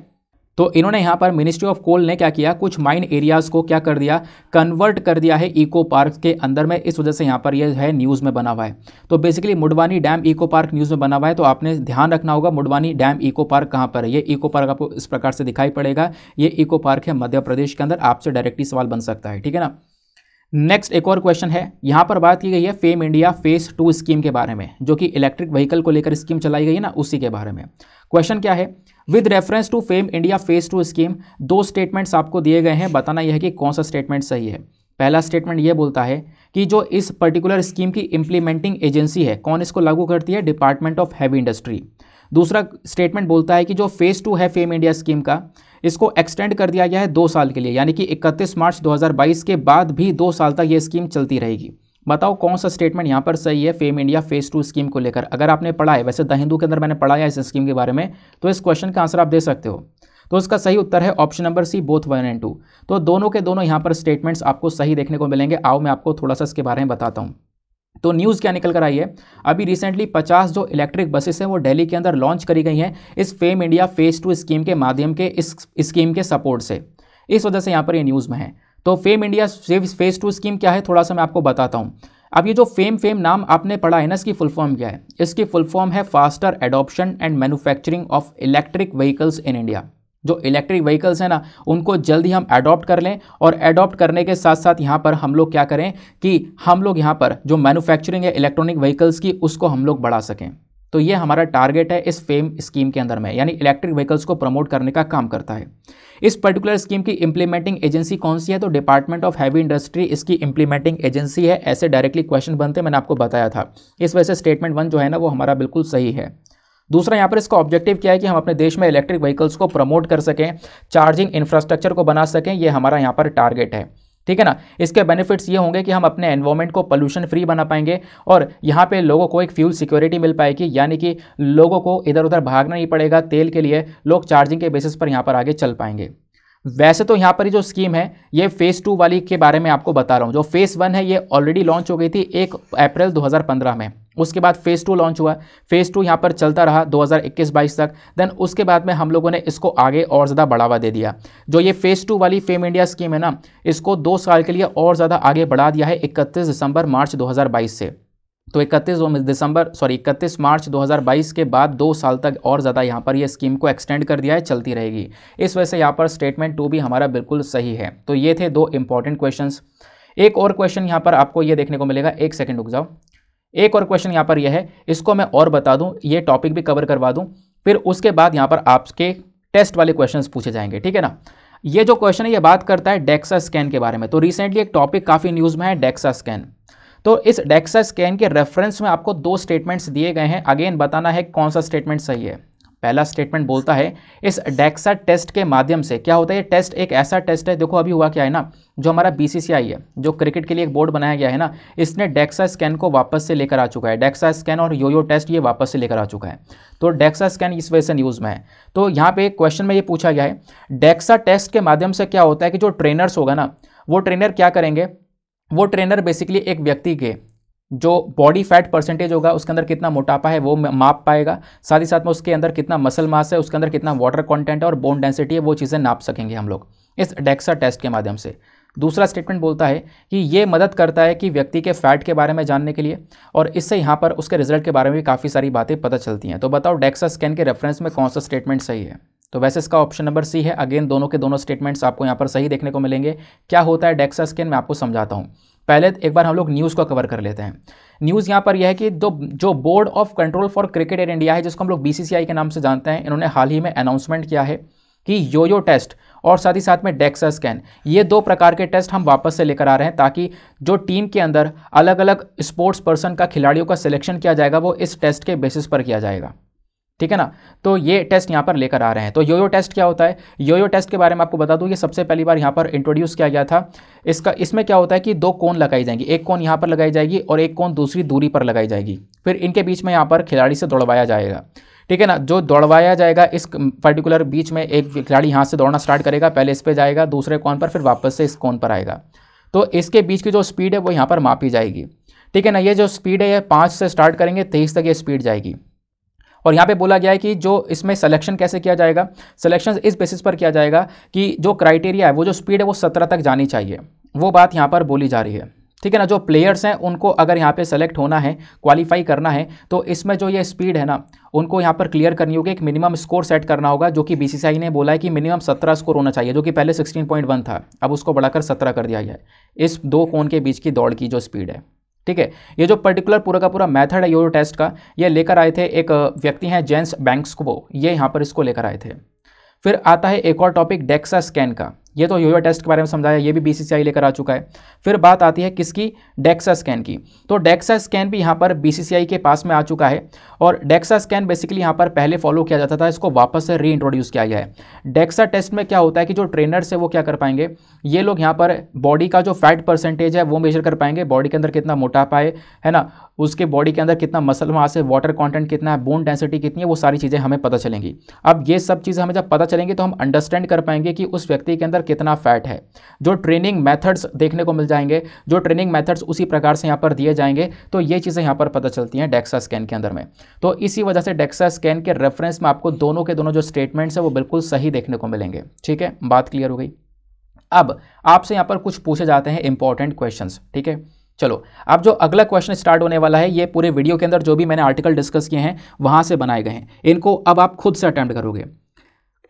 तो इन्होंने यहाँ पर मिनिस्ट्री ऑफ कोल ने क्या किया कुछ माइन एरियाज़ को क्या कर दिया कन्वर्ट कर दिया है इको पार्क के अंदर में इस वजह से यहाँ पर ये यह है न्यूज़ में बना हुआ है तो basically Mudwani dam eco park news में बना हुआ है तो आपने ध्यान रखना होगा मुडवानी डैम इको पार्क कहाँ पर है ये इको पार्क आपको इस प्रकार से दिखाई पड़ेगा ये इको पार्क है मध्य प्रदेश के अंदर आपसे डायरेक्टली सवाल बन सकता है ठीक है ना नेक्स्ट एक और क्वेश्चन है यहाँ पर बात की गई है FAME India phase two scheme के बारे में जो कि इलेक्ट्रिक व्हीकल को लेकर स्कीम चलाई गई है ना उसी के बारे में क्वेश्चन क्या है with reference to FAME India phase two scheme दो स्टेटमेंट्स आपको दिए गए हैं बताना यह है कि कौन सा स्टेटमेंट सही है पहला स्टेटमेंट ये बोलता है कि जो इस पर्टिकुलर स्कीम की इम्प्लीमेंटिंग एजेंसी है कौन इसको लागू करती है डिपार्टमेंट ऑफ हैवी इंडस्ट्री दूसरा स्टेटमेंट बोलता है कि जो फेस टू है फेम इंडिया स्कीम का इसको एक्सटेंड कर दिया गया है दो साल के लिए यानी कि 31 मार्च 2022 के बाद भी दो साल तक ये स्कीम चलती रहेगी बताओ कौन सा स्टेटमेंट यहाँ पर सही है FAME India phase two scheme को लेकर अगर आपने पढ़ा है वैसे द हिंदू के अंदर मैंने पढ़ाया इस स्कीम के बारे में तो इस क्वेश्चन का आंसर आप दे सकते हो तो इसका सही उत्तर है option number C both one and two तो दोनों के दोनों यहाँ पर स्टेटमेंट्स आपको सही देखने को मिलेंगे आओ मैं आपको थोड़ा सा इसके बारे में बताता हूँ तो न्यूज़ क्या निकल कर आई है अभी रिसेंटली 50 जो इलेक्ट्रिक बसेस हैं वो दिल्ली के अंदर लॉन्च करी गई हैं इस FAME India phase two scheme के माध्यम के इस स्कीम के सपोर्ट से इस वजह से यहाँ पर ये न्यूज़ में है तो FAME India phase two scheme क्या है थोड़ा सा मैं आपको बताता हूँ अब ये जो फेम फेम नाम आपने पढ़ा है ना इसकी फुल फॉर्म क्या है इसकी फुल फॉर्म है faster adoption and manufacturing of electric vehicles in India जो इलेक्ट्रिक व्हीकल्स हैं ना उनको जल्दी हम एडॉप्ट कर लें और एडॉप्ट करने के साथ साथ यहाँ पर हम लोग क्या करें कि हम लोग यहाँ पर जो मैनुफैक्चरिंग है इलेक्ट्रॉनिक व्हीकल्स की उसको हम लोग बढ़ा सकें तो ये हमारा टारगेट है इस फेम स्कीम के अंदर में यानी इलेक्ट्रिक व्हीकल्स को प्रमोट करने का काम करता है इस पर्टिकुलर स्कीम की इंप्लीमेंटिंग एजेंसी कौन सी है तो डिपार्टमेंट ऑफ हैवी इंडस्ट्री इसकी इंप्लीमेंटिंग एजेंसी है ऐसे डायरेक्टली क्वेश्चन बनते मैंने आपको बताया था इस वजह से स्टेटमेंट वन जो है ना वो हमारा बिल्कुल सही है दूसरा यहाँ पर इसका ऑब्जेक्टिव क्या है कि हम अपने देश में इलेक्ट्रिक व्हीकल्स को प्रमोट कर सकें चार्जिंग इंफ्रास्ट्रक्चर को बना सकें ये हमारा यहाँ पर टारगेट है ठीक है ना इसके बेनिफिट्स ये होंगे कि हम अपने एनवायरमेंट को पोल्यूशन फ्री बना पाएंगे और यहाँ पे लोगों को एक फ्यूल सिक्योरिटी मिल पाएगी यानी कि लोगों को इधर उधर भागना नहीं पड़ेगा तेल के लिए लोग चार्जिंग के बेसिस पर यहाँ पर आगे चल पाएंगे वैसे तो यहाँ पर जो स्कीम है ये फेज़ टू वाली के बारे में आपको बता रहा हूँ जो फेज़ वन है ये ऑलरेडी लॉन्च हो गई थी एक अप्रैल दो में उसके बाद फेज़ टू लॉन्च हुआ फेज़ टू यहाँ पर चलता रहा 2021-22 तक देन उसके बाद में हम लोगों ने इसको आगे और ज़्यादा बढ़ावा दे दिया जो ये फेज़ टू वाली फेम इंडिया स्कीम है ना इसको दो साल के लिए और ज़्यादा आगे बढ़ा दिया है इकतीस दिसंबर मार्च 2022 से तो 31 दिसंबर सॉरी 31 मार्च 2022 के बाद दो साल तक और ज़्यादा यहाँ पर ये यह स्कीम को एक्सटेंड कर दिया है चलती रहेगी इस वजह से यहाँ पर स्टेटमेंट टू भी हमारा बिल्कुल सही है तो ये थे दो इंपॉर्टेंट क्वेश्चंस एक और क्वेश्चन यहाँ पर आपको ये देखने को मिलेगा एक सेकंड रुक जाओ एक और क्वेश्चन यहाँ पर यह है इसको मैं और बता दूँ ये टॉपिक भी कवर करवा दूँ फिर उसके बाद यहाँ पर आपके टेस्ट वाले क्वेश्चन पूछे जाएंगे ठीक है ना ये जो क्वेश्चन है ये बात करता है डेक्सा स्कैन के बारे में तो रिसेंटली एक टॉपिक काफ़ी न्यूज़ में है डेक्सा स्कैन तो इस डेक्सा स्कैन के रेफरेंस में आपको दो स्टेटमेंट्स दिए गए हैं अगेन बताना है कौन सा स्टेटमेंट सही है पहला स्टेटमेंट बोलता है इस डेक्सा टेस्ट के माध्यम से क्या होता है ये टेस्ट एक ऐसा टेस्ट है देखो अभी हुआ क्या है ना जो हमारा बीसीसीआई है जो क्रिकेट के लिए एक बोर्ड बनाया गया है ना इसने डेक्सा स्कैन को वापस से लेकर आ चुका है डेक्सा स्कैन और योयो टेस्ट ये वापस से लेकर आ चुका है तो डेक्सा स्कैन इस वजह से न्यूज़ में है तो यहाँ पे क्वेश्चन में ये पूछा गया है डेक्सा टेस्ट के माध्यम से क्या होता है कि जो ट्रेनर्स होगा ना वो ट्रेनर क्या करेंगे वो ट्रेनर बेसिकली एक व्यक्ति के जो बॉडी फैट परसेंटेज होगा उसके अंदर कितना मोटापा है वो माप पाएगा साथ ही साथ में उसके अंदर कितना मसल मास है उसके अंदर कितना वाटर कंटेंट है और बोन डेंसिटी है वो चीज़ें नाप सकेंगे हम लोग इस डेक्सा टेस्ट के माध्यम से दूसरा स्टेटमेंट बोलता है कि ये मदद करता है कि व्यक्ति के फैट के बारे में जानने के लिए और इससे यहाँ पर उसके रिजल्ट के बारे में भी काफ़ी सारी बातें पता चलती हैं तो बताओ डेक्सा स्कैन के रेफरेंस में कौन सा स्टेटमेंट सही है तो वैसे इसका ऑप्शन नंबर सी है अगेन दोनों के दोनों स्टेटमेंट्स आपको यहाँ पर सही देखने को मिलेंगे क्या होता है डेक्सा स्कैन मैं आपको समझाता हूँ पहले एक बार हम लोग न्यूज़ को कवर कर लेते हैं न्यूज़ यहाँ पर यह है कि दो जो board of control for cricket Air India है जिसको हम लोग बी के नाम से जानते हैं इन्होंने हाल ही में अनाउंसमेंट किया है कि यो यो टेस्ट और साथ ही साथ में डेक्सा स्कैन ये दो प्रकार के टेस्ट हम वापस से लेकर आ रहे हैं ताकि जो टीम के अंदर अलग अलग स्पोर्ट्स पर्सन का खिलाड़ियों का सिलेक्शन किया जाएगा वो इस टेस्ट के बेसिस पर किया जाएगा ठीक है ना तो ये टेस्ट यहाँ पर लेकर आ रहे हैं तो योयो टेस्ट क्या होता है योयो टेस्ट के बारे में आपको बता दूँ ये सबसे पहली बार यहाँ पर इंट्रोड्यूस किया गया था इसका इसमें क्या होता है कि दो कोन लगाई जाएंगी एक कोन यहाँ पर लगाई जाएगी और एक कोन दूसरी दूरी पर लगाई जाएगी फिर इनके बीच में यहाँ पर खिलाड़ी से दौड़वाया जाएगा ठीक है ना जो दौड़वाया जाएगा इस पर्टिकुलर बीच में एक खिलाड़ी यहाँ से दौड़ना स्टार्ट करेगा पहले इस पर जाएगा दूसरे कोन पर फिर वापस से इस कोन पर आएगा तो इसके बीच की जो स्पीड है वो यहाँ पर मापी जाएगी ठीक है ना ये जो स्पीड है ये पाँच से स्टार्ट करेंगे तेईस तक ये स्पीड जाएगी और यहाँ पे बोला गया है कि जो इसमें सिलेक्शन कैसे किया जाएगा सिलेक्शन इस बेसिस पर किया जाएगा कि जो क्राइटेरिया है वो जो स्पीड है वो सत्रह तक जानी चाहिए वो बात यहाँ पर बोली जा रही है ठीक है ना जो प्लेयर्स हैं उनको अगर यहाँ पे सेलेक्ट होना है क्वालिफाई करना है तो इसमें जो ये स्पीड है ना उनको यहाँ पर क्लियर करनी होगी एक मिनिमम स्कोर सेट करना होगा जो कि बीसीसीआई ने बोला है कि मिनिमम सत्रह स्कोर होना चाहिए जो कि पहले सिक्सटीन पॉइंट वन था अब उसको बढ़ाकर सत्रह कर दिया गया है इस दो कोन के बीच की दौड़ की जो स्पीड है ठीक है ये जो पर्टिकुलर पूरा का पूरा मेथड है यूरो टेस्ट का ये लेकर आए थे एक व्यक्ति हैं जेंस बैंक्स को ये यहाँ पर इसको लेकर आए थे फिर आता है एक और टॉपिक डेक्सा स्कैन का ये तो यूवा टेस्ट के बारे में समझाया ये भी बीसीसीआई लेकर आ चुका है फिर बात आती है किसकी डेक्सा स्कैन की तो डेक्सा स्कैन भी यहाँ पर बीसीसीआई के पास में आ चुका है और डेक्सा स्कैन बेसिकली यहाँ पर पहले फॉलो किया जाता था इसको वापस से री इंट्रोड्यूस किया गया है डेक्सा टेस्ट में क्या होता है कि जो ट्रेनर्स है वो क्या कर पाएंगे ये लोग यहाँ पर बॉडी का जो फैट परसेंटेज है वो मेजर कर पाएंगे बॉडी के अंदर कितना मोटापा है है ना उसके बॉडी के अंदर कितना मसल मास है वाटर कंटेंट कितना है बोन डेंसिटी कितनी है वो सारी चीज़ें हमें पता चलेंगी अब ये सब चीज़ें हमें जब पता चलेंगी तो हम अंडरस्टैंड कर पाएंगे कि उस व्यक्ति के अंदर अंदर कितना फैट है जो ट्रेनिंग मेथड्स देखने को मिल जाएंगे जो ट्रेनिंग मेथड्स उसी प्रकार से यहाँ पर दिए जाएंगे तो ये चीज़ें यहाँ पर पता चलती हैं डेक्सा स्कैन के अंदर में तो इसी वजह से डेक्सा स्कैन के रेफरेंस में आपको दोनों के दोनों जो स्टेटमेंट्स हैं वो बिल्कुल सही देखने को मिलेंगे ठीक है बात क्लियर हो गई अब आपसे यहाँ पर कुछ पूछे जाते हैं इंपॉर्टेंट क्वेश्चन ठीक है चलो अब जो अगला क्वेश्चन स्टार्ट होने वाला है ये पूरे वीडियो के अंदर जो भी मैंने आर्टिकल डिस्कस किए हैं वहाँ से बनाए गए हैं इनको अब आप खुद से अटैम्प्ट करोगे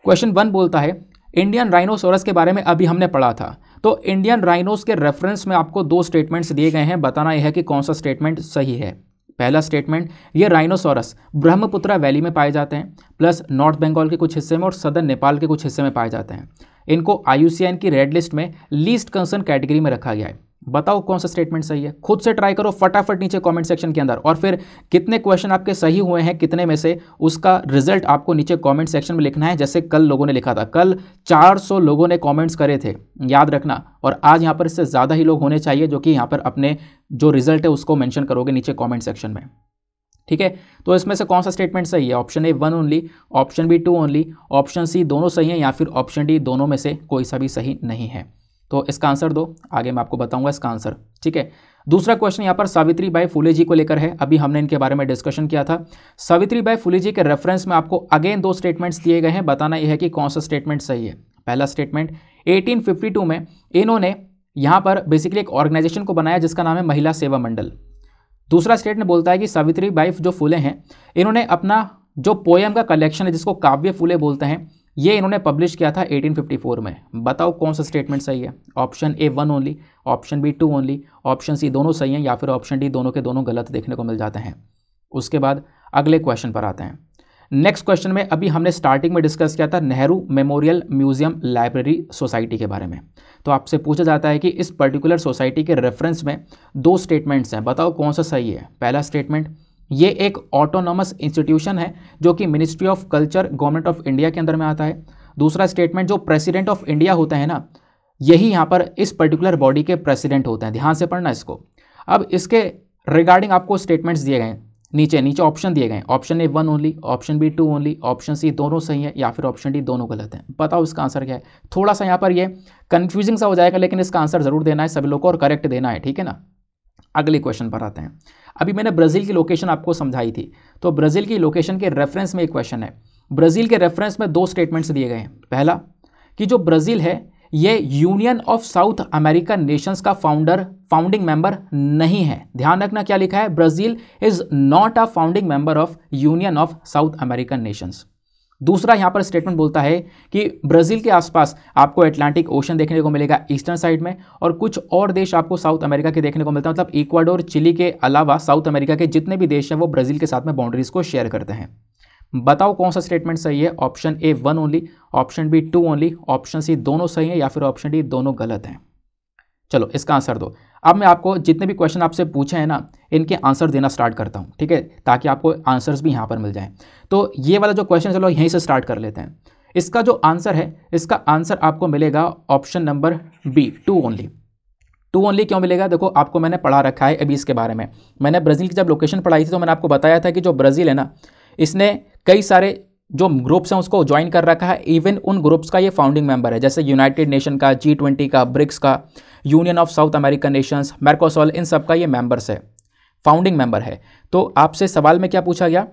क्वेश्चन वन बोलता है इंडियन राइनोसोरस के बारे में अभी हमने पढ़ा था तो इंडियन राइनोस के रेफरेंस में आपको दो स्टेटमेंट्स दिए गए हैं बताना यह है कि कौन सा स्टेटमेंट सही है पहला स्टेटमेंट ये राइनोसोरस ब्रह्मपुत्रा वैली में पाए जाते हैं प्लस नॉर्थ बंगाल के कुछ हिस्से में और सदर नेपाल के कुछ हिस्से में पाए जाते हैं इनको आई की रेड लिस्ट में लीस्ट कंसर्न कैटेगरी में रखा गया है बताओ कौन सा स्टेटमेंट सही है खुद से ट्राई करो फटाफट नीचे कमेंट सेक्शन के अंदर और फिर कितने क्वेश्चन आपके सही हुए हैं कितने में से उसका रिजल्ट आपको नीचे कमेंट सेक्शन में लिखना है जैसे कल लोगों ने लिखा था कल 400 लोगों ने कमेंट्स करे थे याद रखना और आज यहाँ पर इससे ज़्यादा ही लोग होने चाहिए जो कि यहाँ पर अपने जो रिजल्ट है उसको मैंशन करोगे नीचे कॉमेंट सेक्शन में ठीक है तो इसमें से कौन सा स्टेटमेंट सही है option A one only option B two only option C दोनों सही है या फिर ऑप्शन डी दोनों में से कोई सा भी सही नहीं है तो इसका आंसर दो आगे मैं आपको बताऊंगा इसका आंसर ठीक है दूसरा क्वेश्चन यहाँ पर सावित्री बाई फुले जी को लेकर है अभी हमने इनके बारे में डिस्कशन किया था सावित्री बाई फुले जी के रेफरेंस में आपको अगेन दो स्टेटमेंट्स दिए गए हैं बताना यह है कि कौन सा स्टेटमेंट सही है पहला स्टेटमेंट 1852 में इन्होंने यहाँ पर बेसिकली एक ऑर्गेनाइजेशन को बनाया जिसका नाम है महिला सेवा मंडल दूसरा स्टेटमेंट बोलता है कि सावित्री बाई जो फुले हैं इन्होंने अपना जो पोएम का कलेक्शन है जिसको काव्य फूले बोलते हैं ये इन्होंने पब्लिश किया था 1854 में बताओ कौन सा स्टेटमेंट सही है option A one only option B two only option C दोनों सही हैं या फिर ऑप्शन डी दोनों के दोनों गलत देखने को मिल जाते हैं उसके बाद अगले क्वेश्चन पर आते हैं नेक्स्ट क्वेश्चन में अभी हमने स्टार्टिंग में डिस्कस किया था Nehru memorial museum library society के बारे में तो आपसे पूछा जाता है कि इस पर्टिकुलर सोसाइटी के रेफरेंस में दो स्टेटमेंट्स हैं बताओ कौन सा सही है पहला स्टेटमेंट ये एक ऑटोनॉमस इंस्टीट्यूशन है जो कि ministry of culture government of India के अंदर में आता है दूसरा स्टेटमेंट जो प्रेसिडेंट ऑफ इंडिया होते हैं ना यही यहाँ पर इस पर्टिकुलर बॉडी के प्रेसिडेंट होते हैं ध्यान से पढ़ना इसको अब इसके रिगार्डिंग आपको स्टेटमेंट्स दिए गए नीचे नीचे ऑप्शन दिए गए option A one only option B two only option C दोनों सही है या फिर ऑप्शन डी दोनों गलत है बताओ इसका आंसर क्या है थोड़ा सा यहाँ पर ये कन्फ्यूजिंग सा हो जाएगा लेकिन इसका आंसर ज़रूर देना है सभी लोग को और करेक्ट देना है ठीक है ना अगले क्वेश्चन पर आते हैं अभी मैंने ब्राज़ील की लोकेशन आपको समझाई थी तो ब्राज़ील की लोकेशन के रेफरेंस में एक क्वेश्चन है ब्राज़ील के रेफरेंस में दो स्टेटमेंट्स दिए गए हैं पहला कि जो ब्राज़ील है ये union of South American nations का फाउंडर फाउंडिंग मेंबर नहीं है ध्यान रखना क्या लिखा है Brazil is not a founding member of union of South American nations दूसरा यहाँ पर स्टेटमेंट बोलता है कि ब्राज़ील के आसपास आपको एटलांटिक ओशन देखने को मिलेगा ईस्टर्न साइड में और कुछ और देश आपको साउथ अमेरिका के देखने को मिलता है मतलब इक्वाडोर चिली के अलावा साउथ अमेरिका के जितने भी देश हैं वो ब्राज़ील के साथ में बाउंड्रीज़ को शेयर करते हैं बताओ कौन सा स्टेटमेंट सही है option A one only option B two only option C दोनों सही है या फिर ऑप्शन डी दोनों गलत हैं चलो इसका आंसर दो अब मैं आपको जितने भी क्वेश्चन आपसे पूछे हैं ना इनके आंसर देना स्टार्ट करता हूँ ठीक है ताकि आपको आंसर्स भी यहाँ पर मिल जाएँ तो ये वाला जो क्वेश्चन चलो यहीं से स्टार्ट कर लेते हैं इसका जो आंसर है इसका आंसर आपको मिलेगा option number B two only two only क्यों मिलेगा देखो आपको मैंने पढ़ा रखा है अभी इसके बारे में मैंने ब्राज़ील की जब लोकेशन पढ़ाई थी तो मैंने आपको बताया था कि जो ब्राज़ील है ना इसने कई सारे जो ग्रुप्स हैं उसको ज्वाइन कर रखा है इवन उन ग्रुप्स का ये फाउंडिंग मेंबर है जैसे यूनाइटेड नेशन का जी ट्वेंटी का ब्रिक्स का union of South American nations Mercosur इन सब का ये मेंबर्स है फाउंडिंग मेंबर है तो आपसे सवाल में क्या पूछा गया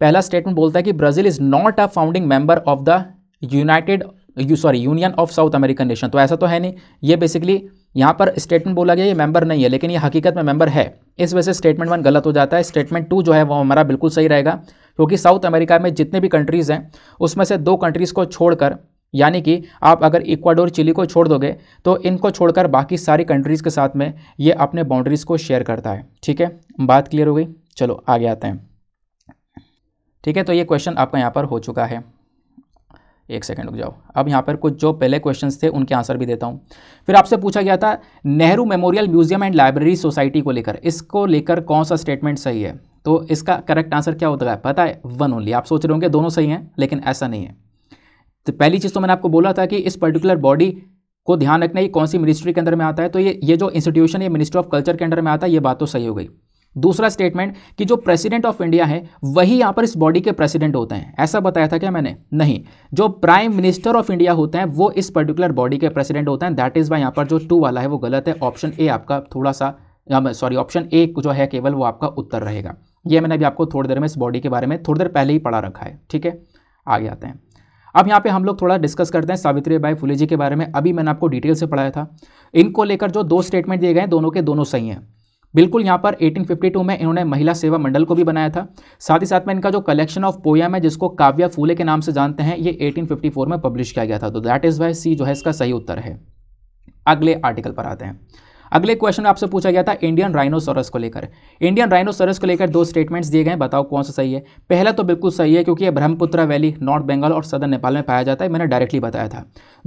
पहला स्टेटमेंट बोलता है कि Brazil is not a founding member of the united you sorry union of South American nation तो ऐसा तो है नहीं ये बेसिकली यहाँ पर स्टेटमेंट बोला गया ये मेंबर नहीं है लेकिन ये हकीकत में मेंबर है इस वजह से स्टेटमेंट वन गलत हो जाता है स्टेटमेंट टू जो है वो हमारा बिल्कुल सही रहेगा क्योंकि साउथ अमेरिका में जितने भी कंट्रीज़ हैं उसमें से दो कंट्रीज़ को छोड़कर यानी कि आप अगर इक्वाडोर चिली को छोड़ दोगे तो इनको छोड़कर बाकी सारी कंट्रीज़ के साथ में ये अपने बाउंड्रीज़ को शेयर करता है ठीक है बात क्लियर हो गई चलो आगे आते हैं ठीक है तो ये क्वेश्चन आपका यहाँ पर हो चुका है एक सेकंड रुक जाओ अब यहाँ पर कुछ जो पहले क्वेश्चंस थे उनके आंसर भी देता हूँ फिर आपसे पूछा गया था Nehru memorial museum and library society को लेकर इसको लेकर कौन सा स्टेटमेंट सही है तो इसका करेक्ट आंसर क्या होता है पता है वन ओनली आप सोच रहे होंगे दोनों सही हैं लेकिन ऐसा नहीं है तो पहली चीज़ तो मैंने आपको बोला था कि इस पर्टिकुलर बॉडी को ध्यान रखना ये कौन सी मिनिस्ट्री के अंदर में आता है तो ये ये जो इंस्टीट्यूशन ये मिनिस्ट्री ऑफ कल्चर के अंडर में आता है ये बात तो सही हो गई दूसरा स्टेटमेंट कि जो प्रेसिडेंट ऑफ इंडिया है वही यहाँ पर इस बॉडी के प्रेसिडेंट होते हैं ऐसा बताया था क्या मैंने नहीं जो प्राइम मिनिस्टर ऑफ इंडिया होते हैं वो इस पर्टिकुलर बॉडी के प्रेसिडेंट होते हैं दैट इज़ वाई यहाँ पर जो टू वाला है वो गलत है ऑप्शन ए आपका थोड़ा सा सॉरी ऑप्शन ए जो है केवल वो आपका उत्तर रहेगा ये मैंने अभी आपको थोड़ी देर में इस बॉडी के बारे में थोड़ी देर पहले ही पढ़ा रखा है ठीक है आगे आते हैं अब यहाँ पे हम लोग थोड़ा डिस्कस करते हैं सावित्री बाई फुले जी के बारे में अभी मैंने आपको डिटेल से पढ़ाया था इनको लेकर जो दो स्टेटमेंट दिए गए हैं दोनों के दोनों सही हैं बिल्कुल यहाँ पर 1852 में इन्होंने महिला सेवा मंडल को भी बनाया था साथ ही साथ में इनका जो कलेक्शन ऑफ पोया है जिसको काव्या फूले के नाम से जानते हैं ये 1854 में पब्लिश किया गया था तो दैट इज़ वाई सी जो है इसका सही उत्तर है अगले आर्टिकल पर आते हैं अगले क्वेश्चन में आपसे पूछा गया था इंडियन राइनोसोरस को लेकर इंडियन राइनोसोरस को लेकर दो स्टेटमेंट्स दिए गए बताओ कौन सा सही है पहला तो बिल्कुल सही है क्योंकि यह ब्रह्मपुत्रा वैली नॉर्थ बंगाल और सदर नेपाल में पाया जाता है मैंने डायरेक्टली बताया था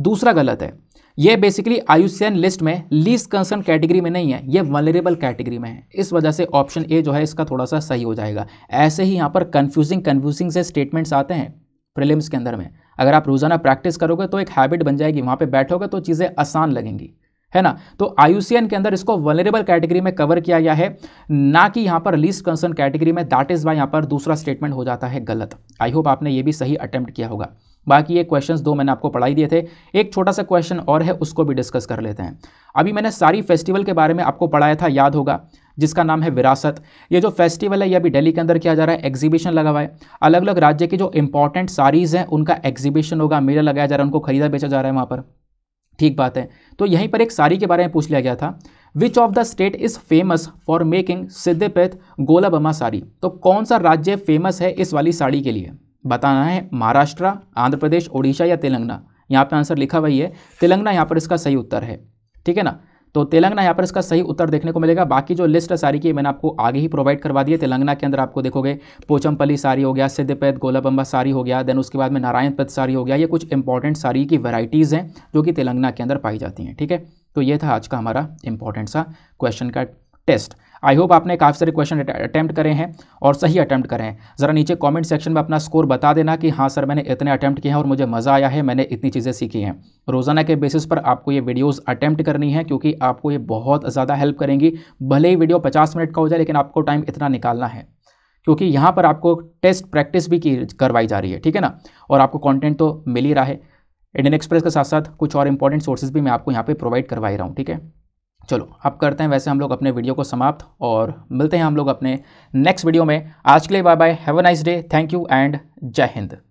दूसरा गलत है ये बेसिकली आयुष्यन लिस्ट में लीस्ट कंसर्न कैटेगरी में नहीं है ये वनरेबल कैटेगरी में है इस वजह से ऑप्शन ए जो है इसका थोड़ा सा सही हो जाएगा ऐसे ही यहाँ पर कन्फ्यूजिंग कन्फ्यूजिंग से स्टेटमेंट्स आते हैं प्रिलिम्स के अंदर में अगर आप रोज़ाना प्रैक्टिस करोगे तो एक हैबिट बन जाएगी वहाँ पे बैठोगे तो चीज़ें आसान लगेंगी है ना तो आई के अंदर इसको वनरेबल कैटेगरी में कवर किया गया है ना कि यहाँ पर लीस्ट कंसर्न कैटेगरी में दैट इज़ वाई यहाँ पर दूसरा स्टेटमेंट हो जाता है गलत आई होप आपने ये भी सही अटैम्प्ट किया होगा बाकी ये क्वेश्चंस दो मैंने आपको पढ़ाई दिए थे एक छोटा सा क्वेश्चन और है उसको भी डिस्कस कर लेते हैं अभी मैंने सारी फेस्टिवल के बारे में आपको पढ़ाया था याद होगा जिसका नाम है विरासत ये जो फेस्टिवल है ये अभी दिल्ली के अंदर किया जा रहा है एग्जीबिशन लगा हुआ है अलग अलग राज्य के जो इंपॉर्टेंट सारीज हैं उनका एग्जीबिशन होगा मेला लगाया जा रहा है उनको खरीदा बेचा जा रहा है वहाँ पर ठीक बात है तो यहीं पर एक साड़ी के बारे में पूछ लिया गया था which of the state is famous for making Siddipet Gollabhama sari तो कौन सा राज्य फेमस है इस वाली साड़ी के लिए बताना है महाराष्ट्र आंध्र प्रदेश ओडिशा या तेलंगाना यहाँ पे आंसर लिखा हुआ ही है तेलंगाना यहाँ पर इसका सही उत्तर है ठीक है ना तो तेलंगाना यहाँ पर इसका सही उत्तर देखने को मिलेगा बाकी जो लिस्ट है सारी की मैंने आपको आगे ही प्रोवाइड करवा दिए तेलंगाना के अंदर आपको देखोगे पोचमपली सारी हो गया सिद्धपेद गोलाबंबा सारी हो गया देन उसके बाद में नारायणपेद सारी हो गया ये कुछ इंपॉर्टेंट सारी की वैराइटीज़ हैं जो कि तेलंगाना के अंदर पाई जाती हैं ठीक है तो ये था आज का हमारा इंपॉर्टेंट सा क्वेश्चन का टेस्ट आई होप आपने काफ़ी सारे क्वेश्चन अटैम्प्ट करे हैं और सही अटैम्प्ट करें हैं ज़रा नीचे कमेंट सेक्शन में अपना स्कोर बता देना कि हाँ सर मैंने इतने अटैम्प्ट किए हैं और मुझे मज़ा आया है मैंने इतनी चीज़ें सीखी हैं रोज़ाना के बेसिस पर आपको ये वीडियोज़ अटैम्प्ट करनी है क्योंकि आपको ये बहुत ज़्यादा हेल्प करेंगी भले ही वीडियो पचास मिनट का हो जाए लेकिन आपको टाइम इतना निकालना है क्योंकि यहाँ पर आपको टेस्ट प्रैक्टिस भी की करवाई जा रही है ठीक है ना और आपको कॉन्टेंट तो मिल ही रहा है इंडियन एक्सप्रेस के साथ साथ कुछ और इंपॉर्टेंट सोर्सेज भी मैं आपको यहाँ पर प्रोवाइड करवाई रहा हूँ ठीक है चलो अब करते हैं वैसे हम लोग अपने वीडियो को समाप्त और मिलते हैं हम लोग अपने नेक्स्ट वीडियो में आज के लिए bye bye have a nice day thank you and Jai Hind